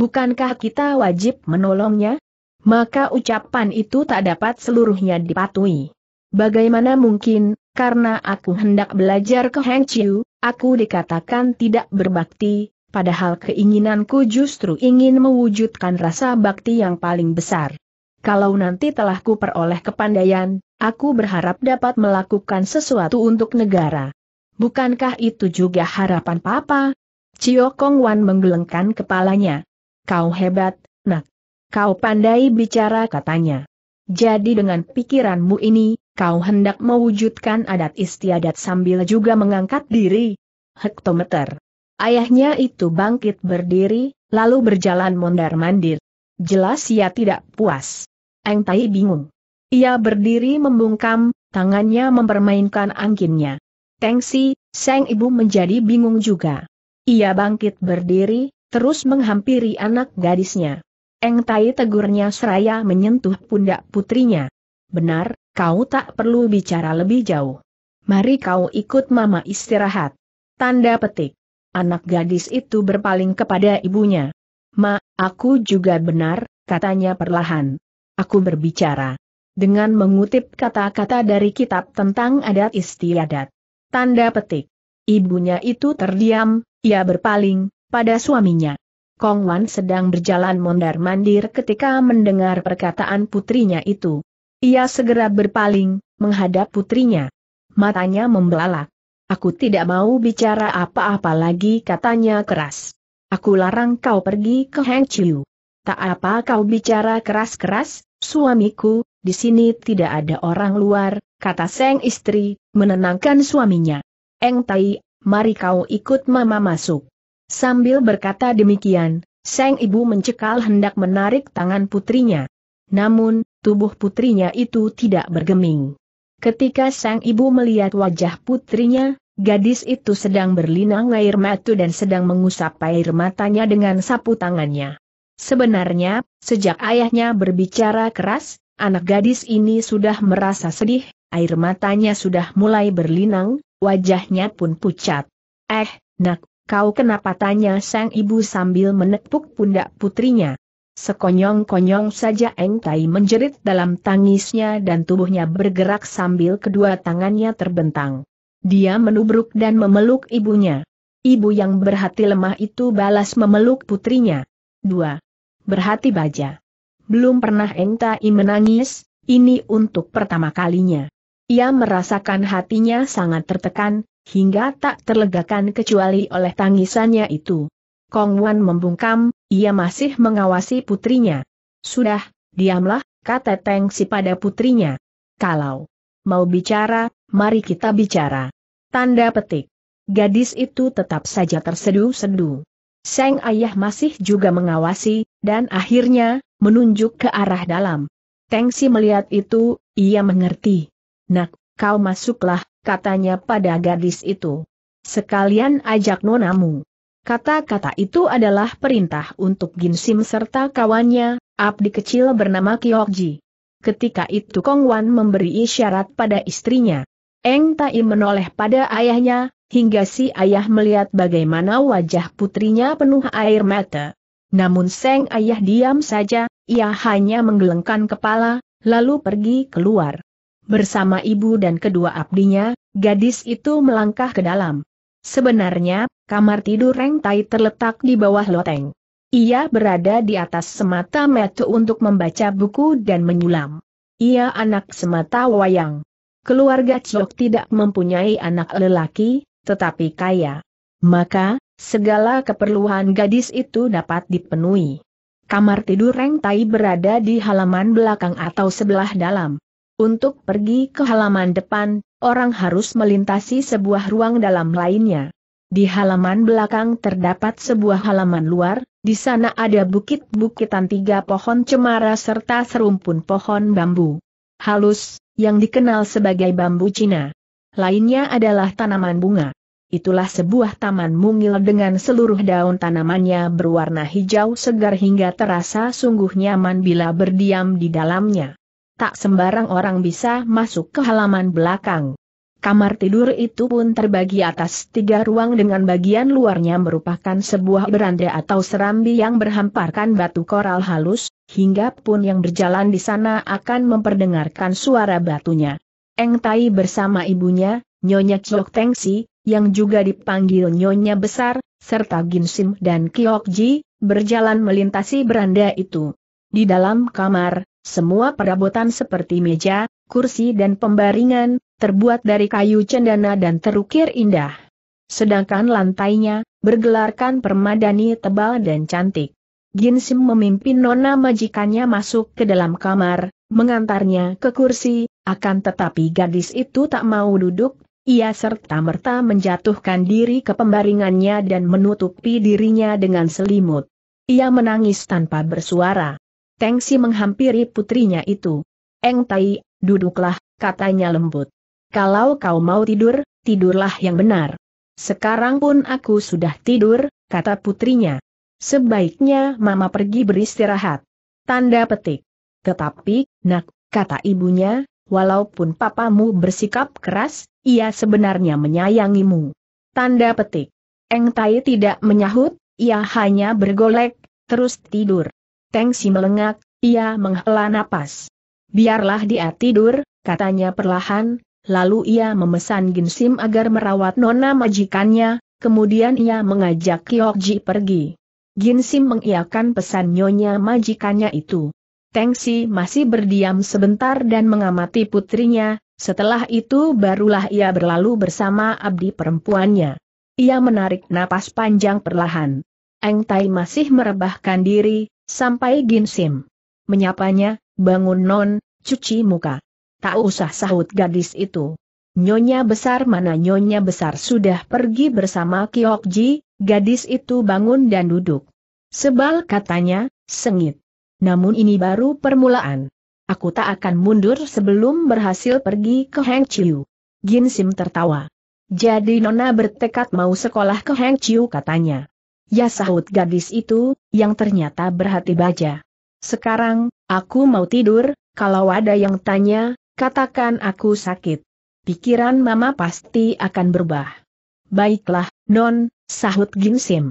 Bukankah kita wajib menolongnya? Maka ucapan itu tak dapat seluruhnya dipatuhi. Bagaimana mungkin, karena aku hendak belajar ke Heng Chiu, aku dikatakan tidak berbakti, padahal keinginanku justru ingin mewujudkan rasa bakti yang paling besar. Kalau nanti telah kuperoleh peroleh kepandaian, aku berharap dapat melakukan sesuatu untuk negara. Bukankah itu juga harapan papa? Cio Kong Wan menggelengkan kepalanya. Kau hebat, nak. Kau pandai bicara katanya. Jadi dengan pikiranmu ini, kau hendak mewujudkan adat istiadat sambil juga mengangkat diri. Hektometer. Ayahnya itu bangkit berdiri, lalu berjalan mondar-mandir. Jelas ia tidak puas. Eng Tai bingung. Ia berdiri membungkam, tangannya mempermainkan angkinnya. Tengsi, sang ibu menjadi bingung juga. Ia bangkit berdiri, terus menghampiri anak gadisnya. Eng Tai tegurnya seraya menyentuh pundak putrinya. Benar, kau tak perlu bicara lebih jauh. Mari kau ikut mama istirahat. Tanda petik. Anak gadis itu berpaling kepada ibunya. Ma, aku juga benar, katanya perlahan. Aku berbicara dengan mengutip kata-kata dari kitab tentang adat istiadat. Tanda petik. Ibunya itu terdiam, ia berpaling pada suaminya. Kong Wan sedang berjalan mondar-mandir ketika mendengar perkataan putrinya itu. Ia segera berpaling, menghadap putrinya. Matanya membelalak. Aku tidak mau bicara apa-apa lagi katanya keras. Aku larang kau pergi ke Hang Chiu. Tak apa kau bicara keras-keras, suamiku, di sini tidak ada orang luar, kata Seng istri, menenangkan suaminya. Eng Tai, mari kau ikut mama masuk. Sambil berkata demikian, Seng ibu mencekal hendak menarik tangan putrinya. Namun, tubuh putrinya itu tidak bergeming. Ketika sang ibu melihat wajah putrinya, gadis itu sedang berlinang air mata dan sedang mengusap air matanya dengan sapu tangannya. Sebenarnya, sejak ayahnya berbicara keras, anak gadis ini sudah merasa sedih, air matanya sudah mulai berlinang, wajahnya pun pucat. Eh, nak, kau kenapa tanya sang ibu sambil menepuk pundak putrinya. Sekonyong-konyong saja Eng Tai menjerit dalam tangisnya dan tubuhnya bergerak sambil kedua tangannya terbentang. Dia menubruk dan memeluk ibunya. Ibu yang berhati lemah itu balas memeluk putrinya. 2. Berhati baja. Belum pernah Engtai menangis, ini untuk pertama kalinya. Ia merasakan hatinya sangat tertekan, hingga tak terlegakan kecuali oleh tangisannya itu. Kong Wan membungkam, ia masih mengawasi putrinya. Sudah, diamlah, kata Teng Si pada putrinya. Kalau mau bicara, mari kita bicara. Tanda petik. Gadis itu tetap saja terseduh-seduh. Seng ayah masih juga mengawasi, dan akhirnya, menunjuk ke arah dalam. Tengsi melihat itu, ia mengerti. Nak, kau masuklah, katanya pada gadis itu. Sekalian ajak nonamu. Kata-kata itu adalah perintah untuk Ginsim serta kawannya, abdi kecil bernama Kyokji. Ketika itu Kong Wan memberi isyarat pada istrinya. Eng Tai menoleh pada ayahnya, hingga si ayah melihat bagaimana wajah putrinya penuh air mata. Namun Seng ayah diam saja, ia hanya menggelengkan kepala, lalu pergi keluar. Bersama ibu dan kedua abdinya, gadis itu melangkah ke dalam. Sebenarnya, kamar tidur Reng Tai terletak di bawah loteng. Ia berada di atas semata metu untuk membaca buku dan menyulam. Ia anak semata wayang. Keluarga Chok tidak mempunyai anak lelaki, tetapi kaya. Maka, segala keperluan gadis itu dapat dipenuhi. Kamar tidur Reng Tai berada di halaman belakang atau sebelah dalam. Untuk pergi ke halaman depan, orang harus melintasi sebuah ruang dalam lainnya. Di halaman belakang terdapat sebuah halaman luar, di sana ada bukit-bukitan tiga pohon cemara serta serumpun pohon bambu halus, yang dikenal sebagai bambu Cina lainnya adalah tanaman bunga. Itulah sebuah taman mungil dengan seluruh daun tanamannya berwarna hijau segar hingga terasa sungguh nyaman bila berdiam di dalamnya. Tak sembarang orang bisa masuk ke halaman belakang. Kamar tidur itu pun terbagi atas tiga ruang dengan bagian luarnya merupakan sebuah beranda atau serambi yang berhamparkan batu koral halus, hingga pun yang berjalan di sana akan memperdengarkan suara batunya. Eng Tai bersama ibunya, Nyonya Chiok Tengsi, yang juga dipanggil Nyonya Besar, serta Ginsim dan Kiok Ji, berjalan melintasi beranda itu. Di dalam kamar, semua perabotan seperti meja, kursi dan pembaringan, terbuat dari kayu cendana dan terukir indah. Sedangkan lantainya, bergelarkan permadani tebal dan cantik. Ginsim memimpin nona majikannya masuk ke dalam kamar, mengantarnya ke kursi, akan tetapi gadis itu tak mau duduk, ia serta-merta menjatuhkan diri ke pembaringannya dan menutupi dirinya dengan selimut. Ia menangis tanpa bersuara. Tengsi menghampiri putrinya itu. Eng Tai, duduklah, katanya lembut. Kalau kau mau tidur, tidurlah yang benar. Sekarang pun aku sudah tidur, kata putrinya. Sebaiknya mama pergi beristirahat. Tanda petik. Tetapi, nak, kata ibunya, walaupun papamu bersikap keras, ia sebenarnya menyayangimu. Tanda petik. Eng Tai tidak menyahut, ia hanya bergolek, terus tidur. Teng Si melengak, ia menghela napas. Biarlah dia tidur, katanya perlahan, lalu ia memesan Ginsim agar merawat nona majikannya, kemudian ia mengajak Kyokji pergi. Ginsim mengiakan pesan nyonya majikannya itu. Tengsi masih berdiam sebentar dan mengamati putrinya, setelah itu barulah ia berlalu bersama abdi perempuannya. Ia menarik napas panjang perlahan. Eng Tai masih merebahkan diri, sampai Ginsim. Menyapanya, bangun non, cuci muka. Tak usah sahut gadis itu. Nyonya besar mana nyonya besar sudah pergi bersama Kiokji, gadis itu bangun dan duduk. Sebal katanya, sengit namun ini baru permulaan. Aku tak akan mundur sebelum berhasil pergi ke Heng Chiu. Gin Sim tertawa. Jadi Nona bertekad mau sekolah ke Heng Chiu katanya. Ya sahut gadis itu, yang ternyata berhati baja. Sekarang, aku mau tidur, kalau ada yang tanya, katakan aku sakit. Pikiran mama pasti akan berubah. Baiklah, Non, sahut Gin Sim.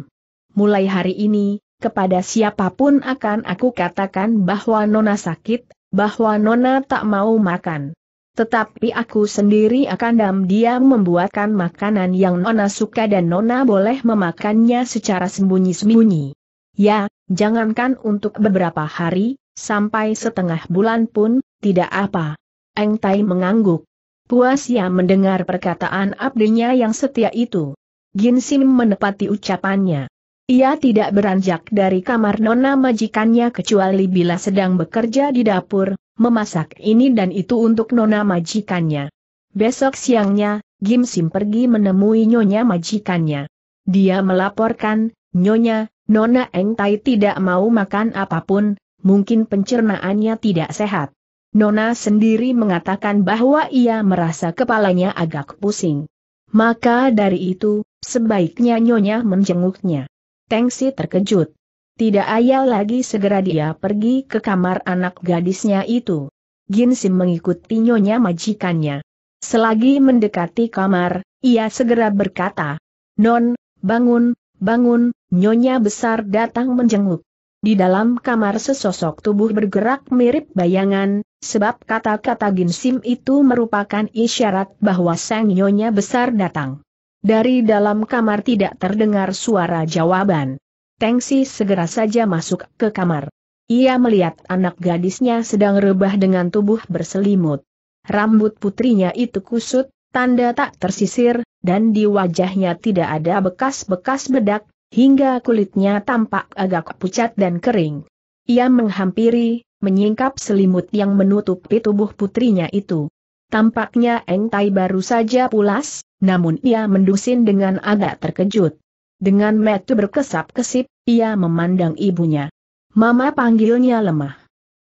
Mulai hari ini, kepada siapapun akan aku katakan bahwa Nona sakit, bahwa Nona tak mau makan. Tetapi aku sendiri akan dam diam membuatkan makanan yang Nona suka dan Nona boleh memakannya secara sembunyi-sembunyi. Ya, jangankan untuk beberapa hari, sampai setengah bulan pun, tidak apa. Eng Tai mengangguk. Puas ia mendengar perkataan abdinya yang setia itu. Ginsim menepati ucapannya. Ia tidak beranjak dari kamar nona majikannya kecuali bila sedang bekerja di dapur, memasak ini dan itu untuk nona majikannya. Besok siangnya, Gim Sim pergi menemui nyonya majikannya. Dia melaporkan, nyonya, nona Eng Tai tidak mau makan apapun, mungkin pencernaannya tidak sehat. Nona sendiri mengatakan bahwa ia merasa kepalanya agak pusing. Maka dari itu, sebaiknya nyonya menjenguknya. Tengsi terkejut. Tidak ayal lagi segera dia pergi ke kamar anak gadisnya itu. Ginsim mengikuti nyonya majikannya. Selagi mendekati kamar, ia segera berkata, Non, bangun, bangun, nyonya besar datang menjenguk. Di dalam kamar sesosok tubuh bergerak mirip bayangan, sebab kata-kata Ginsim itu merupakan isyarat bahwa sang nyonya besar datang. Dari dalam kamar tidak terdengar suara jawaban. Tengsi segera saja masuk ke kamar. Ia melihat anak gadisnya sedang rebah dengan tubuh berselimut. Rambut putrinya itu kusut, tanda tak tersisir, dan di wajahnya tidak ada bekas-bekas bedak, hingga kulitnya tampak agak pucat dan kering. Ia menghampiri, menyingkap selimut yang menutupi tubuh putrinya itu. Tampaknya Eng Tai baru saja pulas, namun ia mendusin dengan agak terkejut. Dengan metu berkesap-kesip, ia memandang ibunya. Mama panggilnya lemah.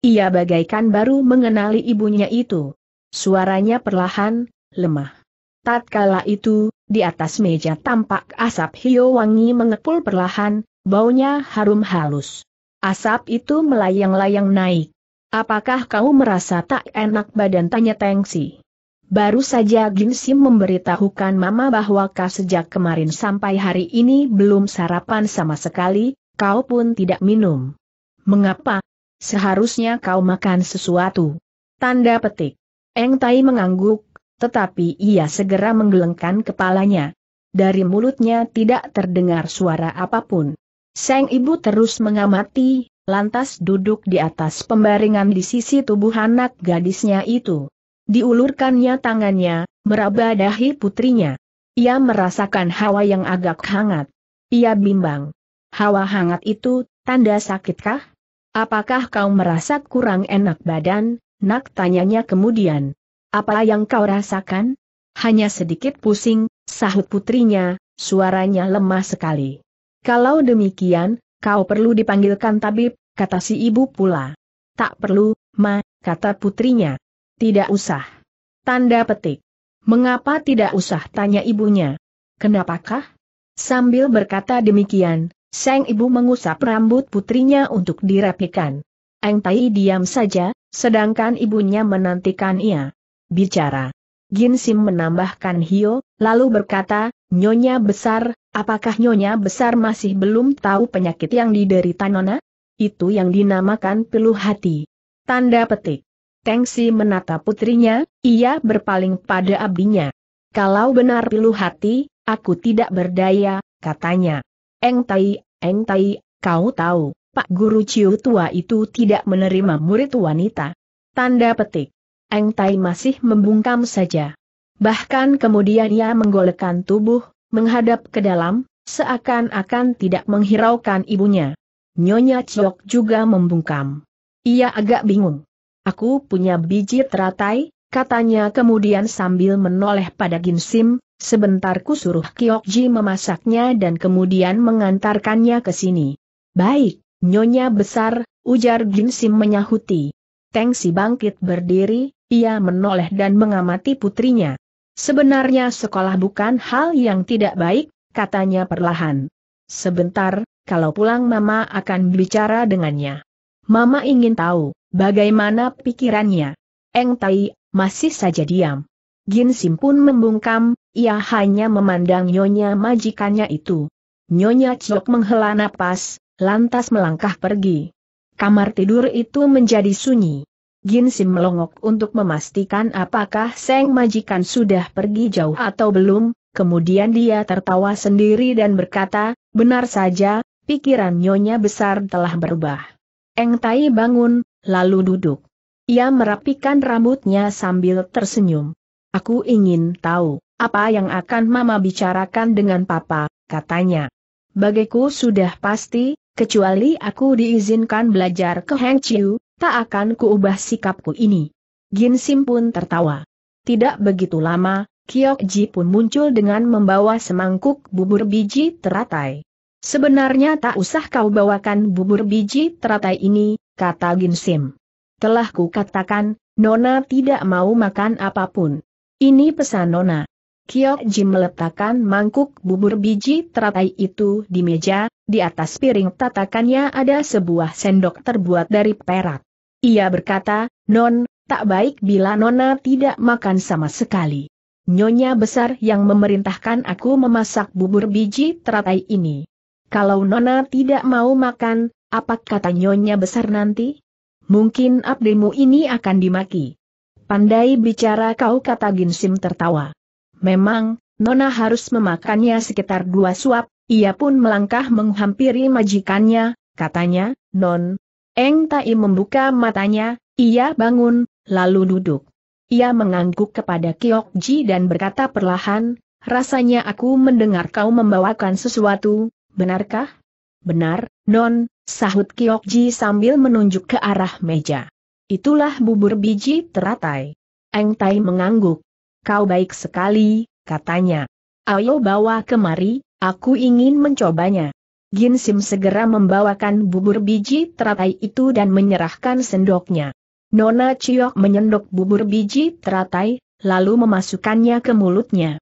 Ia bagaikan baru mengenali ibunya itu. Suaranya perlahan, lemah. Tatkala itu, di atas meja tampak asap hio wangi mengepul perlahan, baunya harum halus. Asap itu melayang-layang naik. Apakah kau merasa tak enak badan tanya Tengsi? Baru saja Jin Sim memberitahukan Mama bahwa kau sejak kemarin sampai hari ini belum sarapan sama sekali, kau pun tidak minum. Mengapa? Seharusnya kau makan sesuatu. Tanda petik. Eng Tai mengangguk, tetapi ia segera menggelengkan kepalanya. Dari mulutnya tidak terdengar suara apapun. Sang ibu terus mengamati, lantas duduk di atas pembaringan di sisi tubuh anak gadisnya itu. Diulurkannya tangannya, meraba dahi putrinya. Ia merasakan hawa yang agak hangat. Ia bimbang. Hawa hangat itu, tanda sakitkah? Apakah kau merasa kurang enak badan? Nak tanyanya kemudian. Apa yang kau rasakan? Hanya sedikit pusing, sahut putrinya, suaranya lemah sekali. Kalau demikian, kau perlu dipanggilkan tabib, kata si ibu pula. Tak perlu, ma, kata putrinya. Tidak usah. Tanda petik. Mengapa tidak usah tanya ibunya? Kenapakah? Sambil berkata demikian, sang ibu mengusap rambut putrinya untuk dirapikan. Eng Tai diam saja, sedangkan ibunya menantikan ia. Bicara. Gin Sim menambahkan Hio, lalu berkata, Nyonya besar, apakah Nyonya besar masih belum tahu penyakit yang diderita Nona? Itu yang dinamakan pilu hati. Tanda petik. Tengsi menatap putrinya, ia berpaling pada abinya. Kalau benar pilu hati, aku tidak berdaya, katanya. Eng Tai, Eng Tai, kau tahu, Pak Guru Ciu tua itu tidak menerima murid wanita. Tanda petik. Eng Tai masih membungkam saja. Bahkan kemudian ia menggolekkan tubuh, menghadap ke dalam, seakan-akan tidak menghiraukan ibunya. Nyonya Ciok juga membungkam. Ia agak bingung. Aku punya biji teratai, katanya kemudian sambil menoleh pada Ginsim, sebentar ku suruh Kiokji memasaknya dan kemudian mengantarkannya ke sini. Baik, nyonya besar, ujar Ginsim menyahuti. Tengsi bangkit berdiri, ia menoleh dan mengamati putrinya. Sebenarnya sekolah bukan hal yang tidak baik, katanya perlahan. Sebentar, kalau pulang mama akan bicara dengannya. Mama ingin tahu, Bagaimana pikirannya? Eng Tai, masih saja diam. Gin Sim pun membungkam, ia hanya memandang nyonya majikannya itu. Nyonya Chok menghela napas, lantas melangkah pergi. Kamar tidur itu menjadi sunyi. Gin Sim melongok untuk memastikan apakah Seng majikan sudah pergi jauh atau belum, kemudian dia tertawa sendiri dan berkata, benar saja, pikiran nyonya besar telah berubah. Eng Tai bangun, lalu duduk. Ia merapikan rambutnya sambil tersenyum. Aku ingin tahu, apa yang akan Mama bicarakan dengan Papa, katanya. Bagiku sudah pasti, kecuali aku diizinkan belajar ke Heng Chiu, tak akan kuubah sikapku ini. Gin Sim pun tertawa. Tidak begitu lama, Kiok Ji pun muncul dengan membawa semangkuk bubur biji teratai. Sebenarnya tak usah kau bawakan bubur biji teratai ini, kata Ginsim. Telah kukatakan, Nona tidak mau makan apapun. Ini pesan Nona. Jim meletakkan mangkuk bubur biji teratai itu di meja, di atas piring tatakannya ada sebuah sendok terbuat dari perak. Ia berkata, Non, tak baik bila Nona tidak makan sama sekali. Nyonya besar yang memerintahkan aku memasak bubur biji teratai ini. Kalau Nona tidak mau makan, apa kata nyonya besar nanti? Mungkin abdimu ini akan dimaki. Pandai bicara kau kata Ginsim tertawa. Memang, Nona harus memakannya sekitar dua suap, ia pun melangkah menghampiri majikannya, katanya, Non. Eng Tai membuka matanya, ia bangun, lalu duduk. Ia mengangguk kepada Ji dan berkata perlahan, rasanya aku mendengar kau membawakan sesuatu, benarkah? Benar, Non, Sahut Kiokji sambil menunjuk ke arah meja. Itulah bubur biji teratai. Eng Tai mengangguk. Kau baik sekali, katanya. Ayo bawa kemari, aku ingin mencobanya. Gin Sim segera membawakan bubur biji teratai itu dan menyerahkan sendoknya. Nona Chiok menyendok bubur biji teratai, lalu memasukkannya ke mulutnya.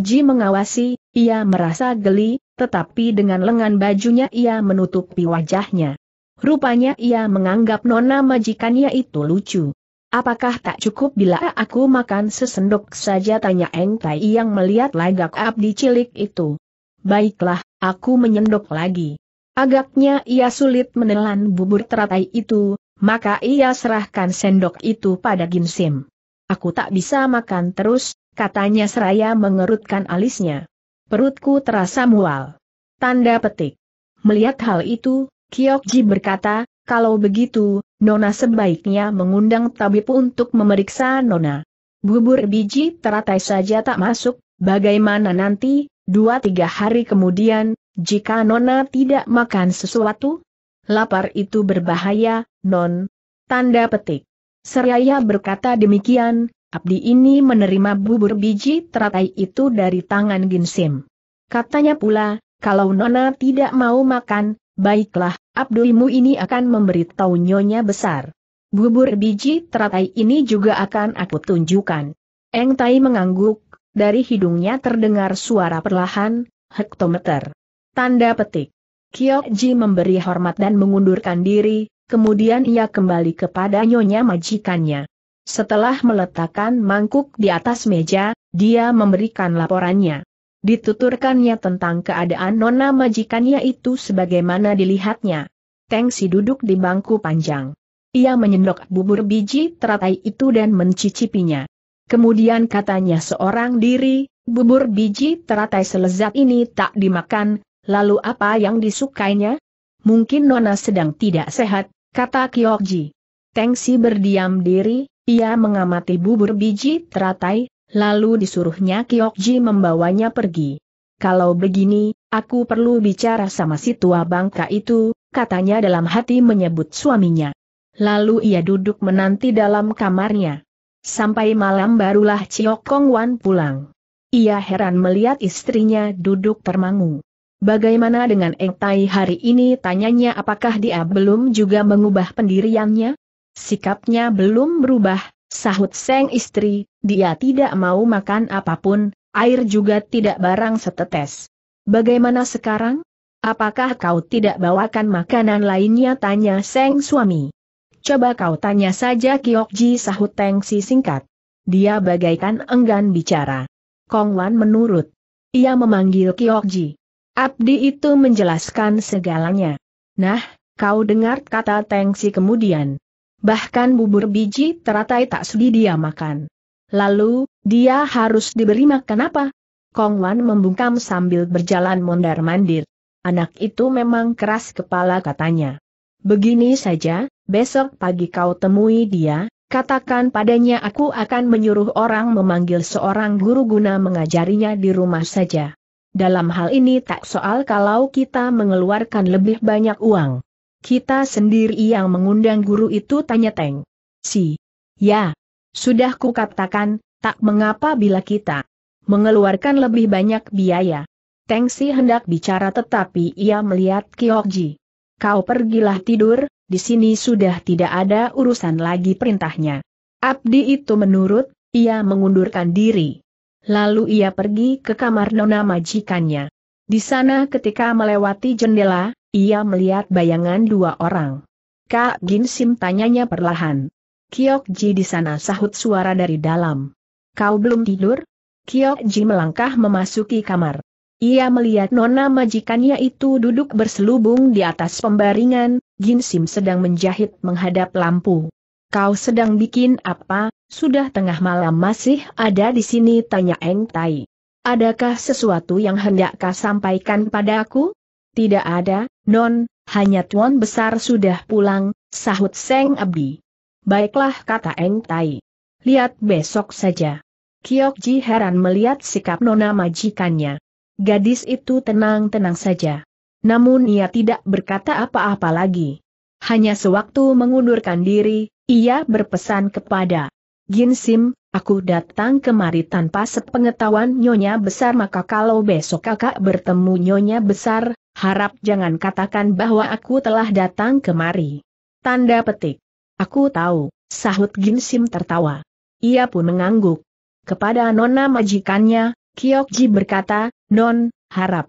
Ji mengawasi, ia merasa geli, tetapi dengan lengan bajunya ia menutupi wajahnya. Rupanya ia menganggap nona majikannya itu lucu. Apakah tak cukup bila aku makan sesendok saja tanya Eng Tai yang melihat lagak abdi cilik itu. Baiklah, aku menyendok lagi. Agaknya ia sulit menelan bubur teratai itu, maka ia serahkan sendok itu pada Ginsim. Aku tak bisa makan terus, katanya seraya mengerutkan alisnya. Perutku terasa mual. Tanda petik. Melihat hal itu, Kiokji berkata, kalau begitu, Nona sebaiknya mengundang tabib untuk memeriksa Nona. Bubur biji teratai saja tak masuk, bagaimana nanti, dua tiga hari kemudian, jika Nona tidak makan sesuatu? Lapar itu berbahaya, Non. Tanda petik. Seraya berkata demikian, Abdi ini menerima bubur biji teratai itu dari tangan Ginsim. Katanya pula, kalau Nona tidak mau makan, baiklah, Abdulimu ini akan memberitahu nyonya besar. Bubur biji teratai ini juga akan aku tunjukkan. Eng Tai mengangguk, dari hidungnya terdengar suara perlahan, hektometer. Tanda petik. Kyokji memberi hormat dan mengundurkan diri, kemudian ia kembali kepada nyonya majikannya. Setelah meletakkan mangkuk di atas meja, dia memberikan laporannya. Dituturkannya tentang keadaan nona majikannya itu sebagaimana dilihatnya. Tengsi duduk di bangku panjang. Ia menyendok bubur biji teratai itu dan mencicipinya. Kemudian katanya seorang diri, bubur biji teratai selezat ini tak dimakan, lalu apa yang disukainya? Mungkin Nona sedang tidak sehat, kata Kyokji. Tengsi berdiam diri, ia mengamati bubur biji teratai, lalu disuruhnya Kiokji membawanya pergi. Kalau begini, aku perlu bicara sama si tua bangka itu, katanya dalam hati menyebut suaminya. Lalu ia duduk menanti dalam kamarnya. Sampai malam barulah Chiok Kong Wan pulang. Ia heran melihat istrinya duduk termangu. Bagaimana dengan Eng Tai hari ini tanyanya apakah dia belum juga mengubah pendiriannya? Sikapnya belum berubah, sahut Seng istri, dia tidak mau makan apapun, air juga tidak barang setetes. Bagaimana sekarang? Apakah kau tidak bawakan makanan lainnya tanya Seng suami. Coba kau tanya saja Kiokji sahut Teng singkat. Dia bagaikan enggan bicara. Kong Wan menurut. Ia memanggil Kiokji. Abdi itu menjelaskan segalanya. Nah, kau dengar kata Teng kemudian. Bahkan bubur biji teratai tak sudi dia makan. Lalu, dia harus diberi makan apa? Kong Wan membungkam sambil berjalan mondar-mandir. Anak itu memang keras kepala katanya. Begini saja, besok pagi kau temui dia, katakan padanya aku akan menyuruh orang memanggil seorang guru guna mengajarinya di rumah saja. Dalam hal ini tak soal kalau kita mengeluarkan lebih banyak uang. Kita sendiri yang mengundang guru itu tanya Teng. Si. Ya. Sudah kukatakan, tak mengapa bila kita mengeluarkan lebih banyak biaya. Teng Si hendak bicara tetapi ia melihat Kiokji. Kau pergilah tidur, di sini sudah tidak ada urusan lagi perintahnya. Abdi itu menurut, ia mengundurkan diri. Lalu ia pergi ke kamar nona majikannya. Di sana ketika melewati jendela, ia melihat bayangan dua orang. Kak Gin Sim tanyanya perlahan. Kiok Ji di sana sahut suara dari dalam. Kau belum tidur? Kiok Ji melangkah memasuki kamar. Ia melihat nona majikannya itu duduk berselubung di atas pembaringan, Gin Sim sedang menjahit menghadap lampu. Kau sedang bikin apa, sudah tengah malam masih ada di sini tanya Eng Tai. Adakah sesuatu yang hendak kau sampaikan padaku? Tidak ada, non, hanya tuan besar sudah pulang, sahut Seng Abi. Baiklah kata Eng Tai. Lihat besok saja. Kiok Ji heran melihat sikap nona majikannya. Gadis itu tenang-tenang saja. Namun ia tidak berkata apa-apa lagi. Hanya sewaktu mengundurkan diri, ia berpesan kepada Gin Sim, aku datang kemari tanpa sepengetahuan nyonya besar maka kalau besok kakak bertemu nyonya besar, harap jangan katakan bahwa aku telah datang kemari. Tanda petik. Aku tahu, sahut Ginsim tertawa. Ia pun mengangguk. Kepada Nona majikannya, Kyokji berkata, Non, harap.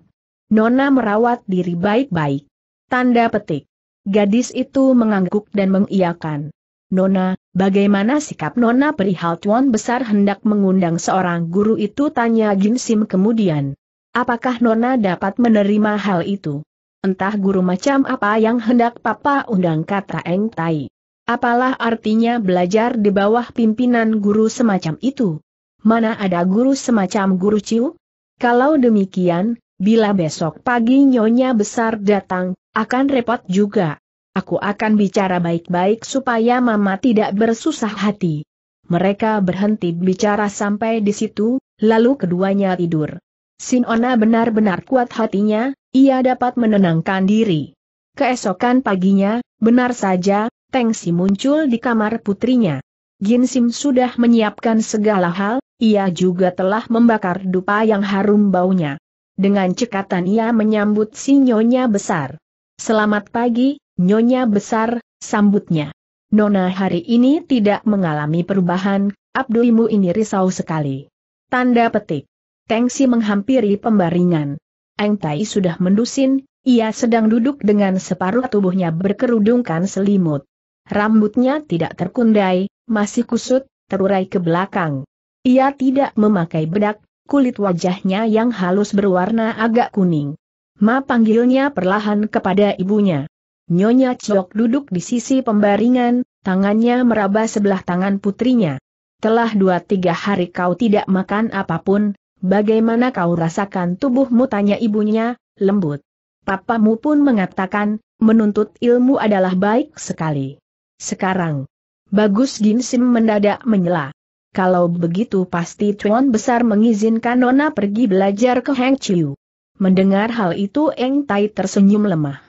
Nona merawat diri baik-baik. Tanda petik. Gadis itu mengangguk dan mengiyakan. Nona, bagaimana sikap Nona perihal tuan besar hendak mengundang seorang guru itu tanya Ginsim kemudian. Apakah Nona dapat menerima hal itu? Entah guru macam apa yang hendak Papa undang kata Eng Tai. Apalah artinya belajar di bawah pimpinan guru semacam itu? Mana ada guru semacam guru Ciu? Kalau demikian, bila besok pagi Nyonya besar datang, akan repot juga. Aku akan bicara baik-baik supaya Mama tidak bersusah hati. Mereka berhenti bicara sampai di situ, lalu keduanya tidur. Sinona benar-benar kuat hatinya, ia dapat menenangkan diri. Keesokan paginya, benar saja, Teng Si muncul di kamar putrinya. Jin Sim sudah menyiapkan segala hal, ia juga telah membakar dupa yang harum baunya. Dengan cekatan ia menyambut si Nyonya Besar. Selamat pagi, Nyonya Besar, sambutnya. Nona hari ini tidak mengalami perubahan, abduimu ini risau sekali. Tanda petik. Tengsi menghampiri pembaringan. Eng Tai sudah mendusin, ia sedang duduk dengan separuh tubuhnya berkerudungkan selimut. Rambutnya tidak terkundai, masih kusut, terurai ke belakang. Ia tidak memakai bedak, kulit wajahnya yang halus berwarna agak kuning. Ma panggilnya perlahan kepada ibunya. Nyonya Ciok duduk di sisi pembaringan, tangannya meraba sebelah tangan putrinya. Telah dua tiga hari kau tidak makan apapun, Bagaimana kau rasakan tubuhmu tanya ibunya, lembut. Papamu pun mengatakan, menuntut ilmu adalah baik sekali. Sekarang, bagus Ginsim mendadak menyela. Kalau begitu pasti Tuan Besar mengizinkan Nona pergi belajar ke Heng Chiu. Mendengar hal itu Eng Tai tersenyum lemah.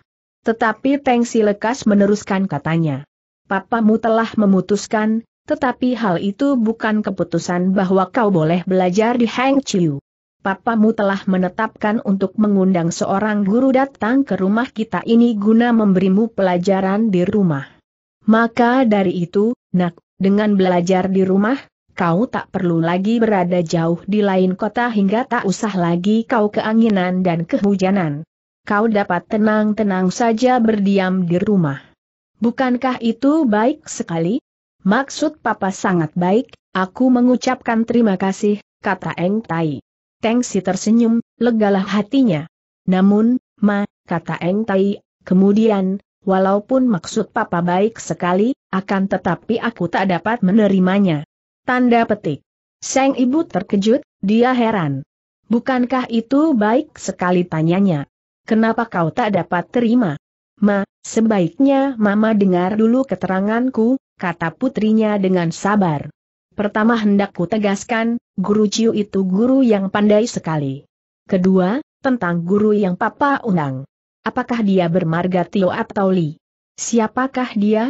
Tetapi Teng Si lekas meneruskan katanya. Papamu telah memutuskan, tetapi hal itu bukan keputusan bahwa kau boleh belajar di Hang Chiu. Papamu telah menetapkan untuk mengundang seorang guru datang ke rumah kita ini guna memberimu pelajaran di rumah. Maka dari itu, nak, dengan belajar di rumah, kau tak perlu lagi berada jauh di lain kota hingga tak usah lagi kau keanginan dan kehujanan. Kau dapat tenang-tenang saja berdiam di rumah. Bukankah itu baik sekali? Maksud papa sangat baik, aku mengucapkan terima kasih, kata Eng Tai. Teng Si tersenyum, legalah hatinya. Namun, ma, kata Eng Tai, kemudian, walaupun maksud papa baik sekali, akan tetapi aku tak dapat menerimanya. Tanda petik. Seng ibu terkejut, dia heran. Bukankah itu baik sekali tanyanya? Kenapa kau tak dapat terima? Ma, sebaiknya mama dengar dulu keteranganku, kata putrinya dengan sabar. Pertama hendak ku tegaskan, guru Ciu itu guru yang pandai sekali. Kedua, tentang guru yang papa undang. Apakah dia bermarga Tio atau Li? Siapakah dia?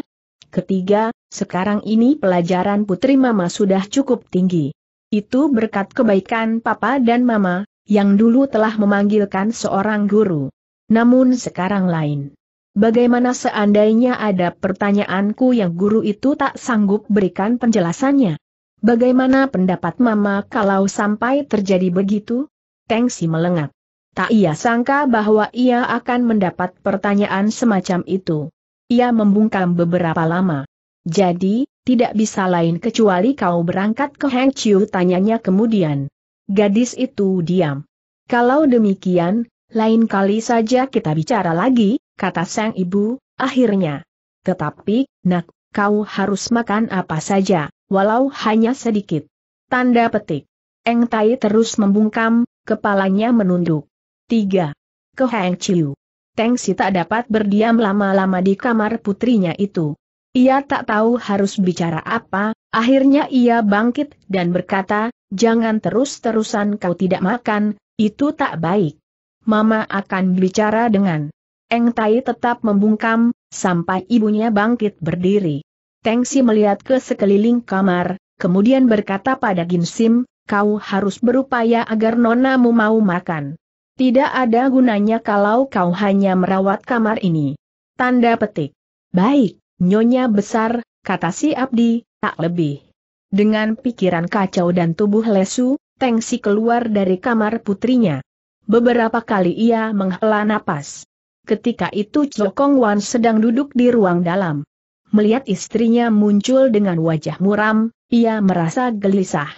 Ketiga, sekarang ini pelajaran putri mama sudah cukup tinggi. Itu berkat kebaikan papa dan mama, yang dulu telah memanggilkan seorang guru. Namun sekarang lain. Bagaimana seandainya ada pertanyaanku yang guru itu tak sanggup berikan penjelasannya? Bagaimana pendapat Mama kalau sampai terjadi begitu? Tengsi melengat. Tak ia sangka bahwa ia akan mendapat pertanyaan semacam itu. Ia membungkam beberapa lama. Jadi, tidak bisa lain kecuali kau berangkat ke Heng tanyanya kemudian. Gadis itu diam. Kalau demikian, lain kali saja kita bicara lagi, kata sang ibu, akhirnya. Tetapi, nak, kau harus makan apa saja, walau hanya sedikit. Tanda petik. Eng Tai terus membungkam, kepalanya menunduk. 3. Ke Heng Chiu. Teng Si tak dapat berdiam lama-lama di kamar putrinya itu. Ia tak tahu harus bicara apa, akhirnya ia bangkit dan berkata, jangan terus-terusan kau tidak makan, itu tak baik. Mama akan bicara dengan. Eng Tai tetap membungkam, sampai ibunya bangkit berdiri. Teng Si melihat ke sekeliling kamar, kemudian berkata pada Ginsim, kau harus berupaya agar nonamu mau makan. Tidak ada gunanya kalau kau hanya merawat kamar ini. Tanda petik. Baik, nyonya besar, kata si Abdi, tak lebih. Dengan pikiran kacau dan tubuh lesu, Teng Si keluar dari kamar putrinya. Beberapa kali ia menghela napas. Ketika itu Kong Wan sedang duduk di ruang dalam. Melihat istrinya muncul dengan wajah muram, ia merasa gelisah.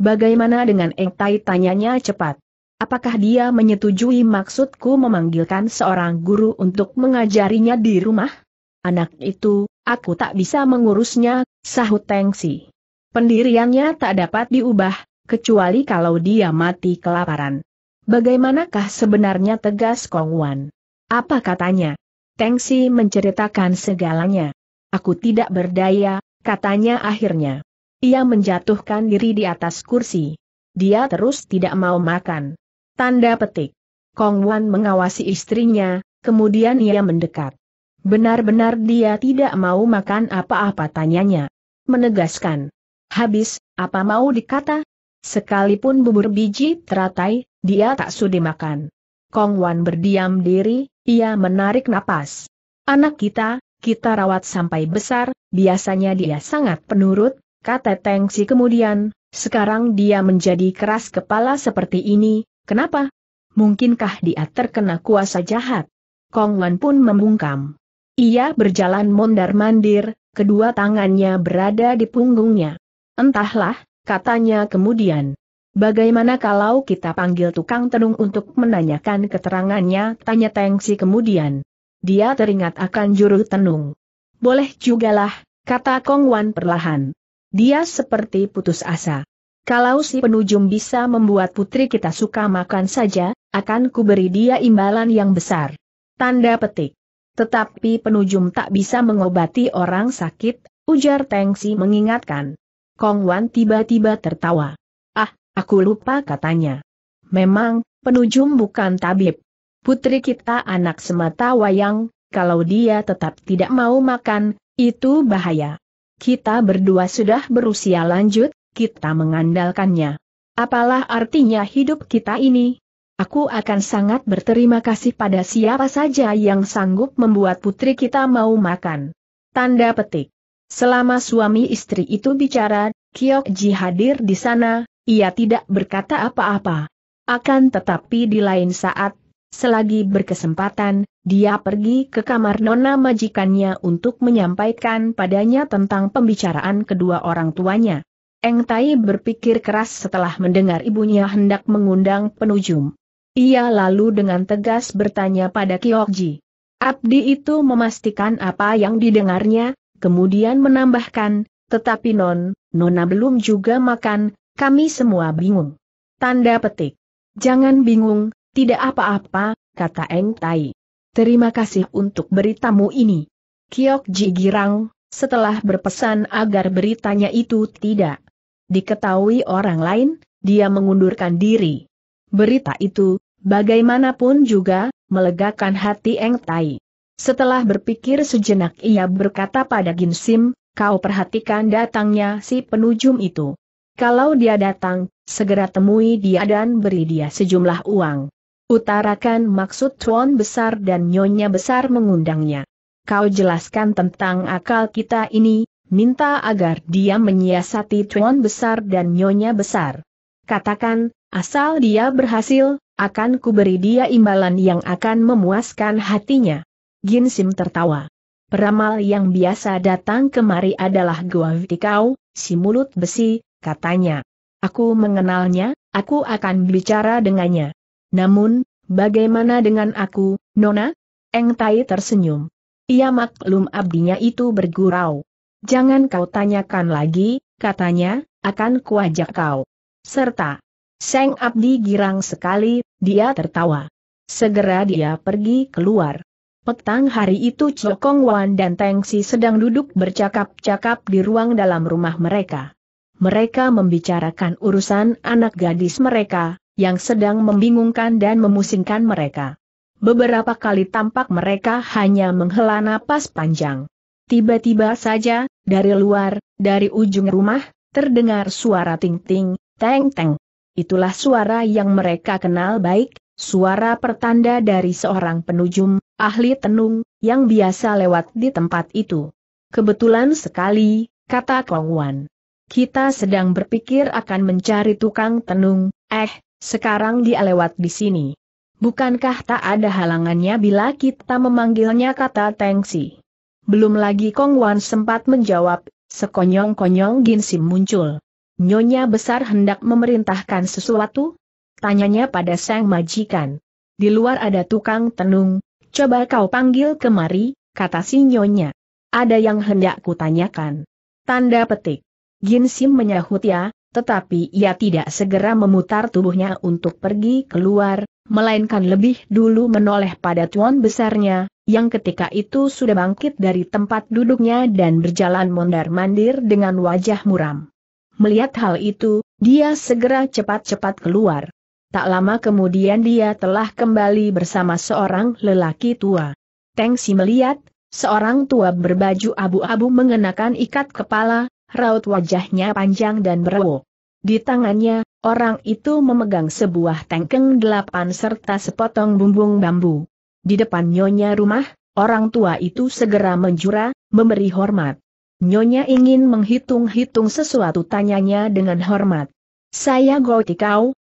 Bagaimana dengan Eng Tai tanyanya cepat. Apakah dia menyetujui maksudku memanggilkan seorang guru untuk mengajarinya di rumah? Anak itu, aku tak bisa mengurusnya, sahut Tengsi. Pendiriannya tak dapat diubah, kecuali kalau dia mati kelaparan. Bagaimanakah sebenarnya tegas Kong Wan? Apa katanya? Si menceritakan segalanya. Aku tidak berdaya, katanya akhirnya. Ia menjatuhkan diri di atas kursi. Dia terus tidak mau makan. Tanda petik. Kong Wan mengawasi istrinya, kemudian ia mendekat. Benar-benar dia tidak mau makan apa-apa tanyanya. Menegaskan. Habis, apa mau dikata, Sekalipun bubur biji teratai, dia tak sudi makan. Kong Wan berdiam diri, ia menarik napas. Anak kita, kita rawat sampai besar, biasanya dia sangat penurut, kata Tengsi kemudian, sekarang dia menjadi keras kepala seperti ini, kenapa? Mungkinkah dia terkena kuasa jahat? Kong Wan pun membungkam. Ia berjalan mondar-mandir, kedua tangannya berada di punggungnya. Entahlah, katanya kemudian. Bagaimana kalau kita panggil tukang tenung untuk menanyakan keterangannya, tanya Tengsi kemudian. Dia teringat akan juru tenung. Boleh jugalah, kata Kong Wan perlahan. Dia seperti putus asa. Kalau si penujum bisa membuat putri kita suka makan saja, akan kuberi dia imbalan yang besar. Tanda petik. Tetapi penujum tak bisa mengobati orang sakit, ujar Tengsi mengingatkan. Kong Wan tiba-tiba tertawa. Ah, aku lupa katanya. Memang, penujum bukan tabib. Putri kita anak semata wayang, kalau dia tetap tidak mau makan, itu bahaya. Kita berdua sudah berusia lanjut, kita mengandalkannya. Apalah artinya hidup kita ini? Aku akan sangat berterima kasih pada siapa saja yang sanggup membuat putri kita mau makan. Tanda petik. Selama suami istri itu bicara, Kiok hadir di sana, ia tidak berkata apa-apa. Akan tetapi di lain saat, selagi berkesempatan, dia pergi ke kamar nona majikannya untuk menyampaikan padanya tentang pembicaraan kedua orang tuanya. Eng Tai berpikir keras setelah mendengar ibunya hendak mengundang penujum. Ia lalu dengan tegas bertanya pada Kiokji. Abdi itu memastikan apa yang didengarnya, kemudian menambahkan, tetapi non, nona belum juga makan, kami semua bingung. Tanda petik. Jangan bingung, tidak apa-apa, kata Eng Tai. Terima kasih untuk beritamu ini. Kiok Ji Girang, setelah berpesan agar beritanya itu tidak diketahui orang lain, dia mengundurkan diri. Berita itu, bagaimanapun juga, melegakan hati Eng Tai. Setelah berpikir sejenak ia berkata pada Ginsim, kau perhatikan datangnya si penujum itu. Kalau dia datang, segera temui dia dan beri dia sejumlah uang. Utarakan maksud Tuan Besar dan Nyonya Besar mengundangnya. Kau jelaskan tentang akal kita ini, minta agar dia menyiasati Tuan Besar dan Nyonya Besar. Katakan, asal dia berhasil, akan kuberi dia imbalan yang akan memuaskan hatinya. Ginsim tertawa. Peramal yang biasa datang kemari adalah Gua Vitikau, si mulut besi, katanya. Aku mengenalnya, aku akan bicara dengannya. Namun, bagaimana dengan aku, Nona? Eng Tai tersenyum. Ia maklum abdinya itu bergurau. Jangan kau tanyakan lagi, katanya, akan kuajak kau. Serta, Seng Abdi girang sekali, dia tertawa. Segera dia pergi keluar. Petang hari itu Chokong Wan dan Teng Si sedang duduk bercakap-cakap di ruang dalam rumah mereka. Mereka membicarakan urusan anak gadis mereka, yang sedang membingungkan dan memusingkan mereka. Beberapa kali tampak mereka hanya menghela napas panjang. Tiba-tiba saja, dari luar, dari ujung rumah, terdengar suara ting-ting, teng-teng. Itulah suara yang mereka kenal baik, suara pertanda dari seorang penujum, ahli tenung, yang biasa lewat di tempat itu. Kebetulan sekali, kata Kong Wan. Kita sedang berpikir akan mencari tukang tenung, eh, sekarang dia lewat di sini. Bukankah tak ada halangannya bila kita memanggilnya kata Tengsi? Belum lagi Kong Wan sempat menjawab, sekonyong-konyong Gin muncul. Nyonya besar hendak memerintahkan sesuatu? Tanyanya pada sang majikan. Di luar ada tukang tenung, Coba kau panggil kemari, kata si nyonya. Ada yang hendak kutanyakan. Tanda petik. Ginsim Sim menyahut ya, tetapi ia tidak segera memutar tubuhnya untuk pergi keluar, melainkan lebih dulu menoleh pada tuan besarnya, yang ketika itu sudah bangkit dari tempat duduknya dan berjalan mondar-mandir dengan wajah muram. Melihat hal itu, dia segera cepat-cepat keluar. Tak lama kemudian dia telah kembali bersama seorang lelaki tua. Teng melihat, seorang tua berbaju abu-abu mengenakan ikat kepala, raut wajahnya panjang dan berwo. Di tangannya, orang itu memegang sebuah tengkeng delapan serta sepotong bumbung bambu. Di depan nyonya rumah, orang tua itu segera menjura, memberi hormat. Nyonya ingin menghitung-hitung sesuatu tanyanya dengan hormat. Saya kau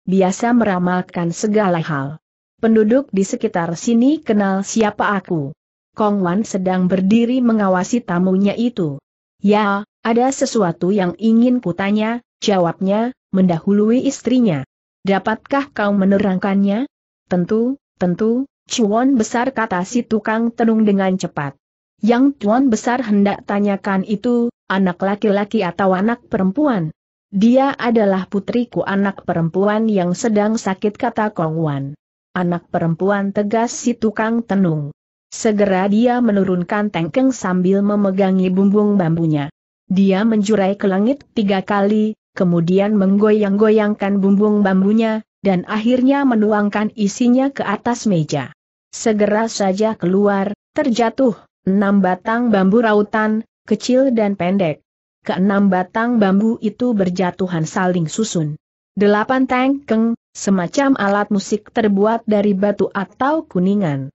biasa meramalkan segala hal. Penduduk di sekitar sini kenal siapa aku. Kong Wan sedang berdiri mengawasi tamunya itu. Ya, ada sesuatu yang ingin kutanya, jawabnya, mendahului istrinya. Dapatkah kau menerangkannya? Tentu, tentu, cuan besar kata si tukang tenung dengan cepat. Yang tuan besar hendak tanyakan itu, anak laki-laki atau anak perempuan? Dia adalah putriku anak perempuan yang sedang sakit kata Kong Wan. Anak perempuan tegas si tukang tenung. Segera dia menurunkan tengkeng sambil memegangi bumbung bambunya. Dia menjurai ke langit tiga kali, kemudian menggoyang-goyangkan bumbung bambunya, dan akhirnya menuangkan isinya ke atas meja. Segera saja keluar, terjatuh, enam batang bambu rautan, kecil dan pendek keenam batang bambu itu berjatuhan saling susun. Delapan tangkeng, semacam alat musik terbuat dari batu atau kuningan.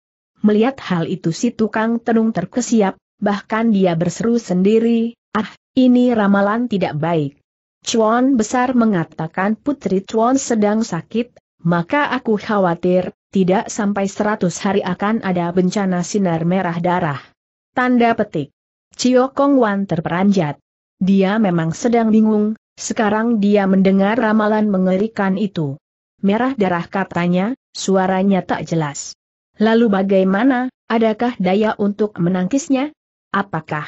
Melihat hal itu si tukang tenung terkesiap, bahkan dia berseru sendiri, ah, ini ramalan tidak baik. Chuan besar mengatakan putri Chuan sedang sakit, maka aku khawatir, tidak sampai seratus hari akan ada bencana sinar merah darah. Tanda petik. Cio Kong Wan terperanjat. Dia memang sedang bingung, sekarang dia mendengar ramalan mengerikan itu. Merah darah katanya, suaranya tak jelas. Lalu bagaimana, adakah daya untuk menangkisnya? Apakah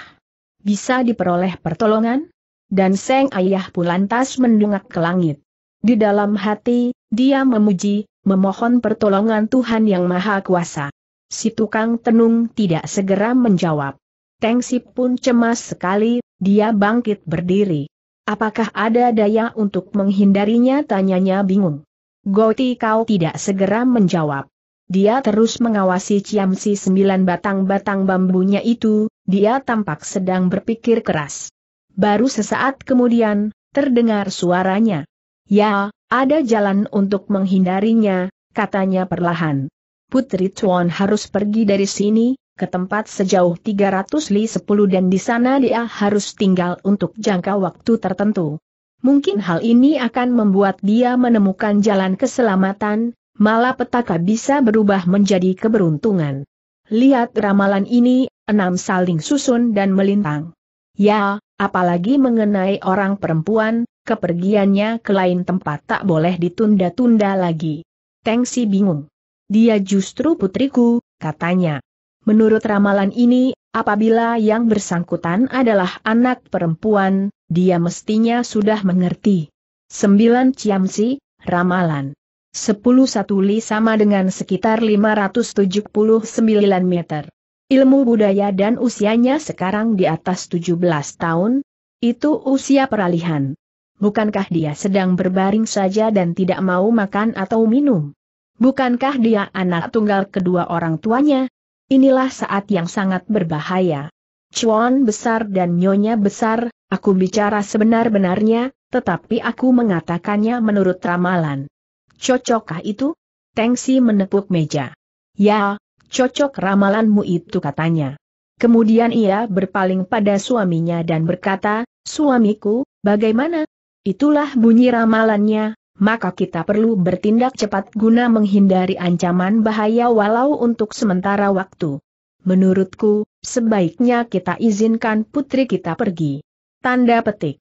bisa diperoleh pertolongan? Dan Seng Ayah pun lantas mendungak ke langit. Di dalam hati, dia memuji, memohon pertolongan Tuhan Yang Maha Kuasa. Si tukang tenung tidak segera menjawab. Tengsi pun cemas sekali, dia bangkit berdiri. Apakah ada daya untuk menghindarinya tanyanya bingung. Goti kau tidak segera menjawab. Dia terus mengawasi Ciamsi sembilan batang-batang bambunya itu, dia tampak sedang berpikir keras. Baru sesaat kemudian, terdengar suaranya. Ya, ada jalan untuk menghindarinya, katanya perlahan. Putri Chuan harus pergi dari sini, ke tempat sejauh 300 li 10 dan di sana dia harus tinggal untuk jangka waktu tertentu. Mungkin hal ini akan membuat dia menemukan jalan keselamatan, malah petaka bisa berubah menjadi keberuntungan. Lihat ramalan ini, enam saling susun dan melintang. Ya, apalagi mengenai orang perempuan, kepergiannya ke lain tempat tak boleh ditunda-tunda lagi. Tengsi bingung. Dia justru putriku, katanya. Menurut ramalan ini, apabila yang bersangkutan adalah anak perempuan, dia mestinya sudah mengerti. 9 Ciamsi, Ramalan 10 Satuli sama dengan sekitar 579 meter. Ilmu budaya dan usianya sekarang di atas 17 tahun, itu usia peralihan. Bukankah dia sedang berbaring saja dan tidak mau makan atau minum? Bukankah dia anak tunggal kedua orang tuanya? Inilah saat yang sangat berbahaya. Cuan besar dan nyonya besar, aku bicara sebenar-benarnya, tetapi aku mengatakannya menurut ramalan. Cocokkah itu? Tengsi menepuk meja. Ya, cocok ramalanmu itu katanya. Kemudian ia berpaling pada suaminya dan berkata, suamiku, bagaimana? Itulah bunyi ramalannya, maka kita perlu bertindak cepat guna menghindari ancaman bahaya walau untuk sementara waktu. Menurutku, sebaiknya kita izinkan putri kita pergi. Tanda petik.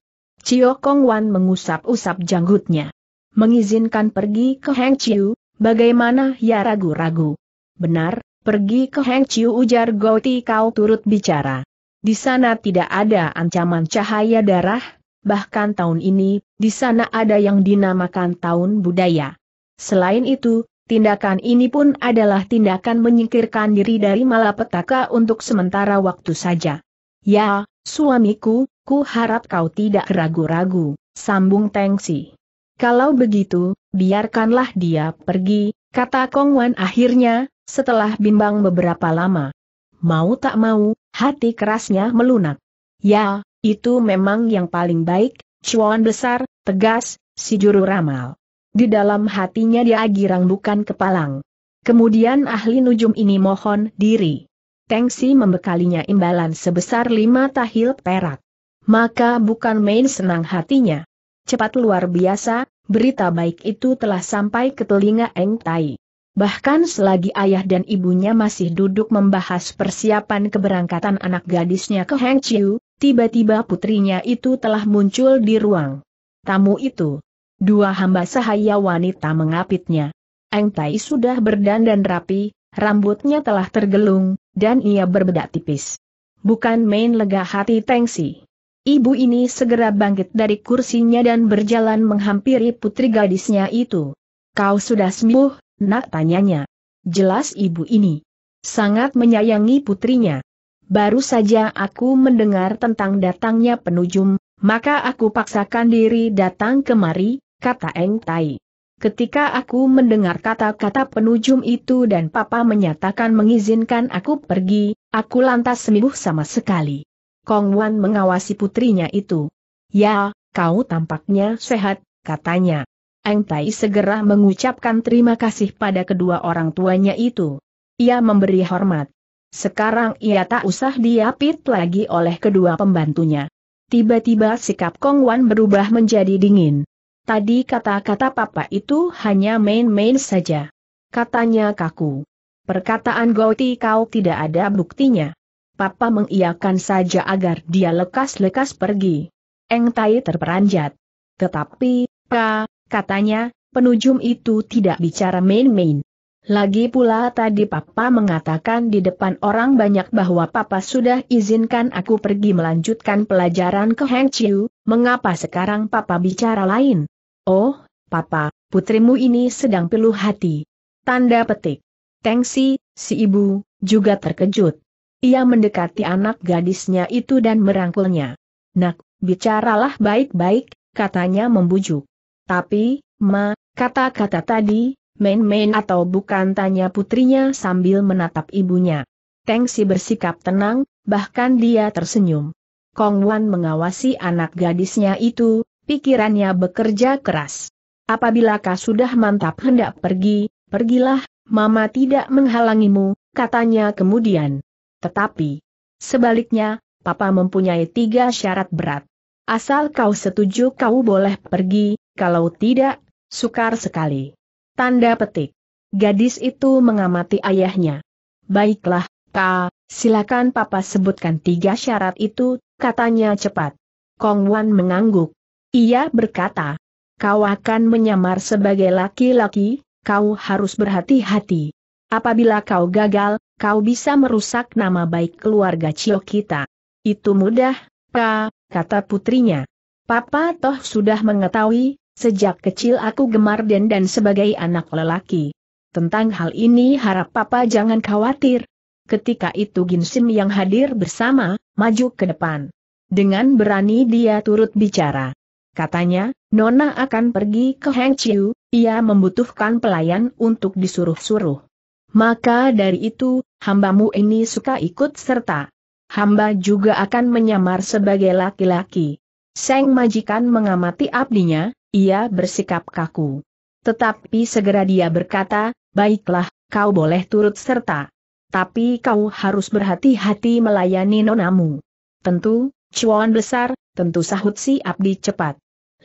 Cio Kong Wan mengusap-usap janggutnya. Mengizinkan pergi ke Heng Chiu, bagaimana ya ragu-ragu. Benar, pergi ke Heng Chiu ujar Goti kau turut bicara. Di sana tidak ada ancaman cahaya darah, bahkan tahun ini, di sana ada yang dinamakan tahun budaya. Selain itu, tindakan ini pun adalah tindakan menyingkirkan diri dari malapetaka untuk sementara waktu saja. Ya, suamiku, ku harap kau tidak ragu-ragu, sambung Tengsi. Kalau begitu, biarkanlah dia pergi, kata Kong Wan akhirnya, setelah bimbang beberapa lama. Mau tak mau, hati kerasnya melunak. Ya, itu memang yang paling baik, cuan besar, tegas, si juru ramal. Di dalam hatinya dia girang bukan kepalang. Kemudian ahli nujum ini mohon diri. Tengsi membekalinya imbalan sebesar lima tahil perak. Maka bukan main senang hatinya. Cepat luar biasa, berita baik itu telah sampai ke telinga Eng Tai. Bahkan selagi ayah dan ibunya masih duduk membahas persiapan keberangkatan anak gadisnya ke Chiu, Tiba-tiba putrinya itu telah muncul di ruang tamu itu. Dua hamba sahaya wanita mengapitnya. Eng Tai sudah berdandan rapi, rambutnya telah tergelung, dan ia berbedak tipis. Bukan main lega hati Tengsi. Ibu ini segera bangkit dari kursinya dan berjalan menghampiri putri gadisnya itu. Kau sudah sembuh, nak tanyanya. Jelas ibu ini sangat menyayangi putrinya baru saja aku mendengar tentang datangnya penujum, maka aku paksakan diri datang kemari, kata Eng Tai. Ketika aku mendengar kata-kata penujum itu dan papa menyatakan mengizinkan aku pergi, aku lantas sembuh sama sekali. Kong Wan mengawasi putrinya itu. Ya, kau tampaknya sehat, katanya. Eng Tai segera mengucapkan terima kasih pada kedua orang tuanya itu. Ia memberi hormat. Sekarang ia tak usah diapit lagi oleh kedua pembantunya. Tiba-tiba sikap Kong Wan berubah menjadi dingin. Tadi kata-kata papa itu hanya main-main saja. Katanya kaku. Perkataan Gauti kau tidak ada buktinya. Papa mengiakan saja agar dia lekas-lekas pergi. Eng Tai terperanjat. Tetapi, Pa, katanya, penujum itu tidak bicara main-main. Lagi pula tadi Papa mengatakan di depan orang banyak bahwa Papa sudah izinkan aku pergi melanjutkan pelajaran ke Heng Chiu, mengapa sekarang Papa bicara lain? Oh, Papa, putrimu ini sedang pilu hati. Tanda petik. Tengsi, si ibu, juga terkejut. Ia mendekati anak gadisnya itu dan merangkulnya. Nak, bicaralah baik-baik, katanya membujuk. Tapi, ma, kata-kata tadi, Main-main atau bukan tanya putrinya sambil menatap ibunya. Tengsi bersikap tenang, bahkan dia tersenyum. Kong Wan mengawasi anak gadisnya itu, pikirannya bekerja keras. Apabila kau sudah mantap hendak pergi, pergilah, mama tidak menghalangimu, katanya kemudian. Tetapi, sebaliknya, papa mempunyai tiga syarat berat. Asal kau setuju kau boleh pergi, kalau tidak, sukar sekali. Tanda petik. Gadis itu mengamati ayahnya. Baiklah, Ka, silakan papa sebutkan tiga syarat itu, katanya cepat. Kong Wan mengangguk. Ia berkata, kau akan menyamar sebagai laki-laki, kau harus berhati-hati. Apabila kau gagal, kau bisa merusak nama baik keluarga Cio kita. Itu mudah, Ka, kata putrinya. Papa toh sudah mengetahui, Sejak kecil aku gemar dandan sebagai anak lelaki. Tentang hal ini harap papa jangan khawatir. Ketika itu Ginsim yang hadir bersama, maju ke depan. Dengan berani dia turut bicara. Katanya, Nona akan pergi ke Heng ia membutuhkan pelayan untuk disuruh-suruh. Maka dari itu, hambamu ini suka ikut serta. Hamba juga akan menyamar sebagai laki-laki. Seng majikan mengamati abdinya, ia bersikap kaku. Tetapi segera dia berkata, baiklah, kau boleh turut serta. Tapi kau harus berhati-hati melayani nonamu. Tentu, cuan besar, tentu sahut si Abdi cepat.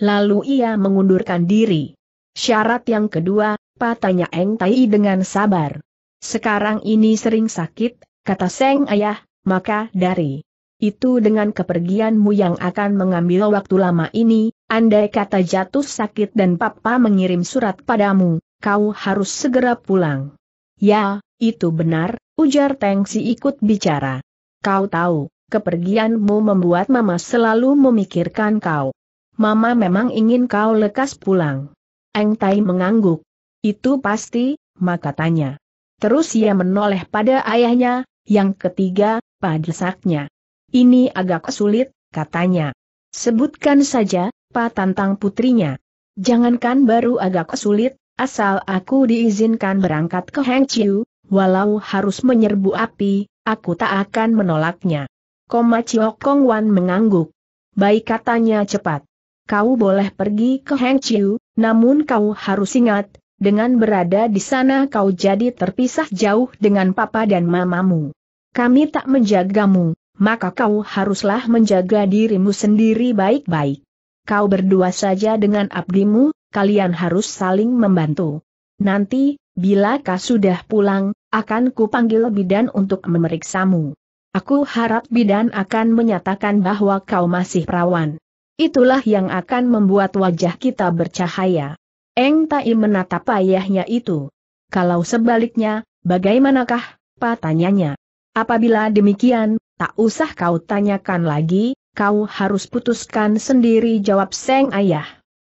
Lalu ia mengundurkan diri. Syarat yang kedua, patanya Eng Tai dengan sabar. Sekarang ini sering sakit, kata Seng Ayah, maka dari itu dengan kepergianmu yang akan mengambil waktu lama ini, Andai kata jatuh sakit dan papa mengirim surat padamu, kau harus segera pulang. Ya, itu benar, ujar Tengsi ikut bicara. Kau tahu, kepergianmu membuat mama selalu memikirkan kau. Mama memang ingin kau lekas pulang. Eng Tai mengangguk. Itu pasti, maka tanya. Terus ia menoleh pada ayahnya, yang ketiga, pada saknya. Ini agak sulit, katanya. Sebutkan saja, apa tantang putrinya. Jangankan baru agak sulit, asal aku diizinkan berangkat ke Chiu, walau harus menyerbu api, aku tak akan menolaknya. Koma Kongwan Kong Wan mengangguk. Baik katanya cepat. Kau boleh pergi ke Chiu, namun kau harus ingat, dengan berada di sana kau jadi terpisah jauh dengan papa dan mamamu. Kami tak menjagamu, maka kau haruslah menjaga dirimu sendiri baik-baik kau berdua saja dengan abdimu, kalian harus saling membantu. Nanti, bila kau sudah pulang, akan kupanggil bidan untuk memeriksamu. Aku harap bidan akan menyatakan bahwa kau masih perawan. Itulah yang akan membuat wajah kita bercahaya. Eng Tai menatap ayahnya itu. Kalau sebaliknya, bagaimanakah, patanyanya? Apabila demikian, tak usah kau tanyakan lagi, kau harus putuskan sendiri jawab Seng Ayah.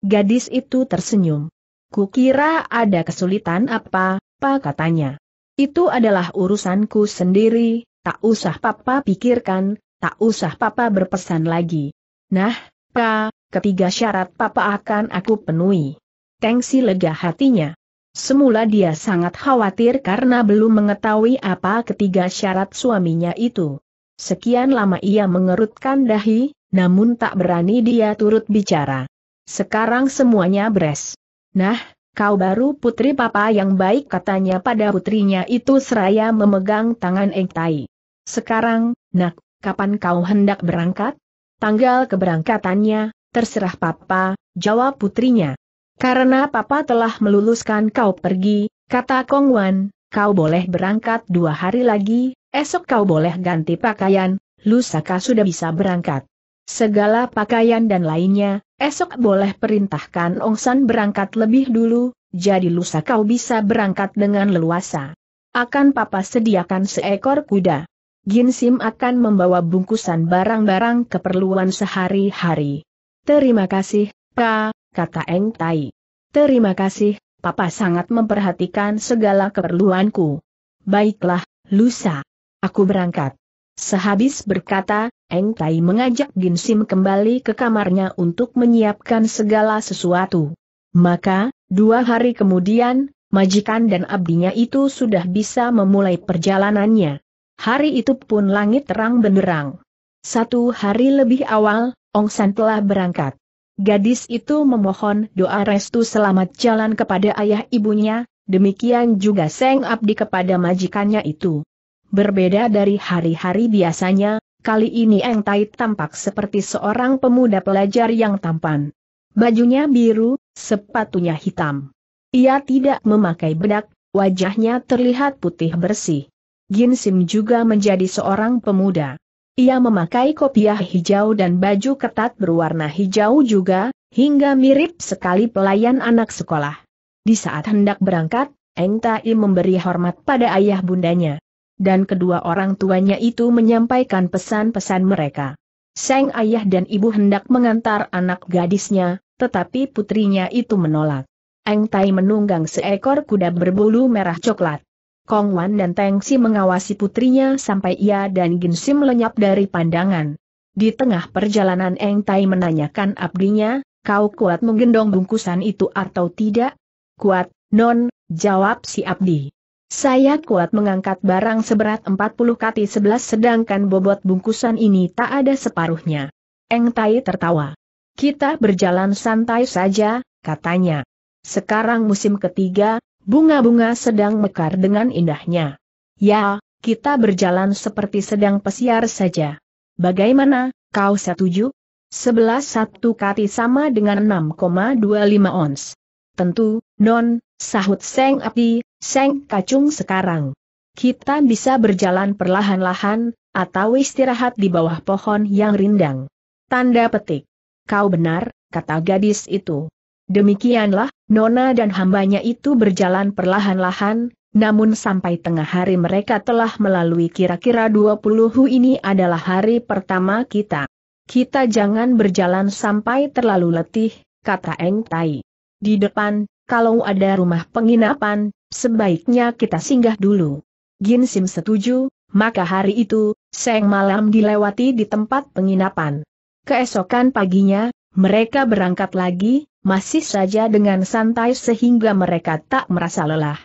Gadis itu tersenyum. Kukira ada kesulitan apa, Papa katanya. Itu adalah urusanku sendiri, tak usah Papa pikirkan, tak usah Papa berpesan lagi. Nah, Pak, ketiga syarat Papa akan aku penuhi. Tengsi lega hatinya. Semula dia sangat khawatir karena belum mengetahui apa ketiga syarat suaminya itu. Sekian lama ia mengerutkan dahi, namun tak berani dia turut bicara. Sekarang semuanya beres. Nah, kau baru putri papa yang baik katanya pada putrinya itu seraya memegang tangan Engtai. Sekarang, nak, kapan kau hendak berangkat? Tanggal keberangkatannya, terserah papa, jawab putrinya. Karena papa telah meluluskan kau pergi, kata Kongwan, kau boleh berangkat dua hari lagi, Esok kau boleh ganti pakaian, lusaka sudah bisa berangkat. Segala pakaian dan lainnya, esok boleh perintahkan Ongsan berangkat lebih dulu, jadi lusa kau bisa berangkat dengan leluasa. Akan papa sediakan seekor kuda. Ginsim akan membawa bungkusan barang-barang keperluan sehari-hari. Terima kasih, Pa, kata Eng Tai. Terima kasih, Papa sangat memperhatikan segala keperluanku. Baiklah, Lusa. Aku berangkat. Sehabis berkata, Eng Tai mengajak Gin Sim kembali ke kamarnya untuk menyiapkan segala sesuatu. Maka, dua hari kemudian, majikan dan abdinya itu sudah bisa memulai perjalanannya. Hari itu pun langit terang benderang. Satu hari lebih awal, Ong San telah berangkat. Gadis itu memohon doa restu selamat jalan kepada ayah ibunya, demikian juga Seng Abdi kepada majikannya itu. Berbeda dari hari-hari biasanya, kali ini Eng Tai tampak seperti seorang pemuda pelajar yang tampan. Bajunya biru, sepatunya hitam. Ia tidak memakai bedak, wajahnya terlihat putih bersih. Gin Sim juga menjadi seorang pemuda. Ia memakai kopiah hijau dan baju ketat berwarna hijau juga, hingga mirip sekali pelayan anak sekolah. Di saat hendak berangkat, Eng Tai memberi hormat pada ayah bundanya dan kedua orang tuanya itu menyampaikan pesan-pesan mereka. Sang ayah dan ibu hendak mengantar anak gadisnya, tetapi putrinya itu menolak. Eng Tai menunggang seekor kuda berbulu merah coklat. Kong Wan dan Teng Si mengawasi putrinya sampai ia dan Gin Sim lenyap dari pandangan. Di tengah perjalanan Eng Tai menanyakan abdinya, kau kuat menggendong bungkusan itu atau tidak? Kuat, non, jawab si abdi. Saya kuat mengangkat barang seberat 40 kati 11 sedangkan bobot bungkusan ini tak ada separuhnya. Eng Tai tertawa. Kita berjalan santai saja, katanya. Sekarang musim ketiga, bunga-bunga sedang mekar dengan indahnya. Ya, kita berjalan seperti sedang pesiar saja. Bagaimana, kau setuju? Sebelas satu kati sama dengan 6,25 ons. Tentu, non, sahut Seng Api, Seng Kacung sekarang. Kita bisa berjalan perlahan-lahan, atau istirahat di bawah pohon yang rindang. Tanda petik. Kau benar, kata gadis itu. Demikianlah, Nona dan hambanya itu berjalan perlahan-lahan, namun sampai tengah hari mereka telah melalui kira-kira 20 hu ini adalah hari pertama kita. Kita jangan berjalan sampai terlalu letih, kata Eng Tai. Di depan, kalau ada rumah penginapan, sebaiknya kita singgah dulu. Gin Sim setuju, maka hari itu, seng malam dilewati di tempat penginapan. Keesokan paginya, mereka berangkat lagi, masih saja dengan santai sehingga mereka tak merasa lelah.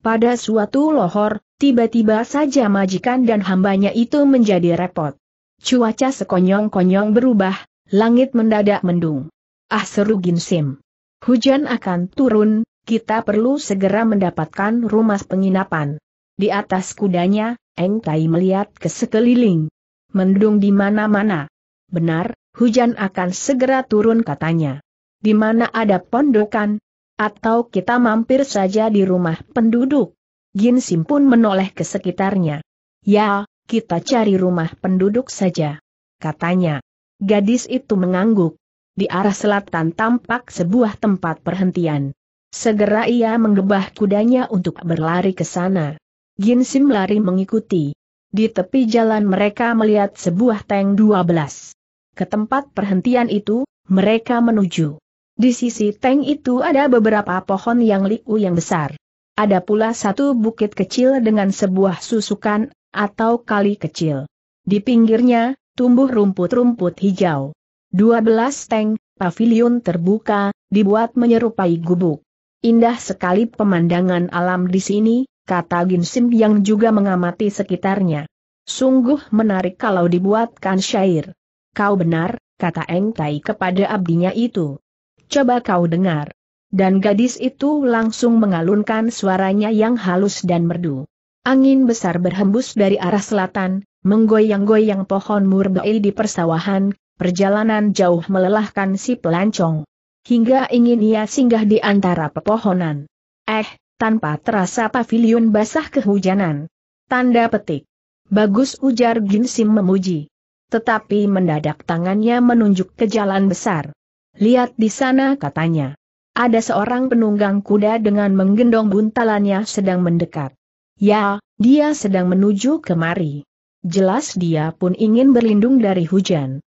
Pada suatu lohor, tiba-tiba saja majikan dan hambanya itu menjadi repot. Cuaca sekonyong-konyong berubah, langit mendadak mendung. Ah seru Ginsim. Hujan akan turun, kita perlu segera mendapatkan rumah penginapan. Di atas kudanya, Eng Tai melihat ke sekeliling. Mendung di mana-mana. Benar, hujan akan segera turun katanya. Di mana ada pondokan? Atau kita mampir saja di rumah penduduk? Gin Sim pun menoleh ke sekitarnya. Ya, kita cari rumah penduduk saja. Katanya. Gadis itu mengangguk. Di arah selatan tampak sebuah tempat perhentian. Segera ia menggebah kudanya untuk berlari ke sana. Ginsim Sim lari mengikuti. Di tepi jalan mereka melihat sebuah tank 12. Ke tempat perhentian itu, mereka menuju. Di sisi tank itu ada beberapa pohon yang liu yang besar. Ada pula satu bukit kecil dengan sebuah susukan, atau kali kecil. Di pinggirnya, tumbuh rumput-rumput hijau. 12 tank, pavilion terbuka, dibuat menyerupai gubuk. Indah sekali pemandangan alam di sini, kata Ginsim yang juga mengamati sekitarnya. Sungguh menarik kalau dibuatkan syair. Kau benar, kata Eng kepada abdinya itu. Coba kau dengar. Dan gadis itu langsung mengalunkan suaranya yang halus dan merdu. Angin besar berhembus dari arah selatan, menggoyang-goyang pohon murbei di persawahan, perjalanan jauh melelahkan si pelancong hingga ingin ia singgah di antara pepohonan. Eh, tanpa terasa pavilion basah kehujanan. Tanda petik. Bagus ujar Ginsim memuji. Tetapi mendadak tangannya menunjuk ke jalan besar. Lihat di sana katanya. Ada seorang penunggang kuda dengan menggendong buntalannya sedang mendekat. Ya, dia sedang menuju kemari. Jelas dia pun ingin berlindung dari hujan.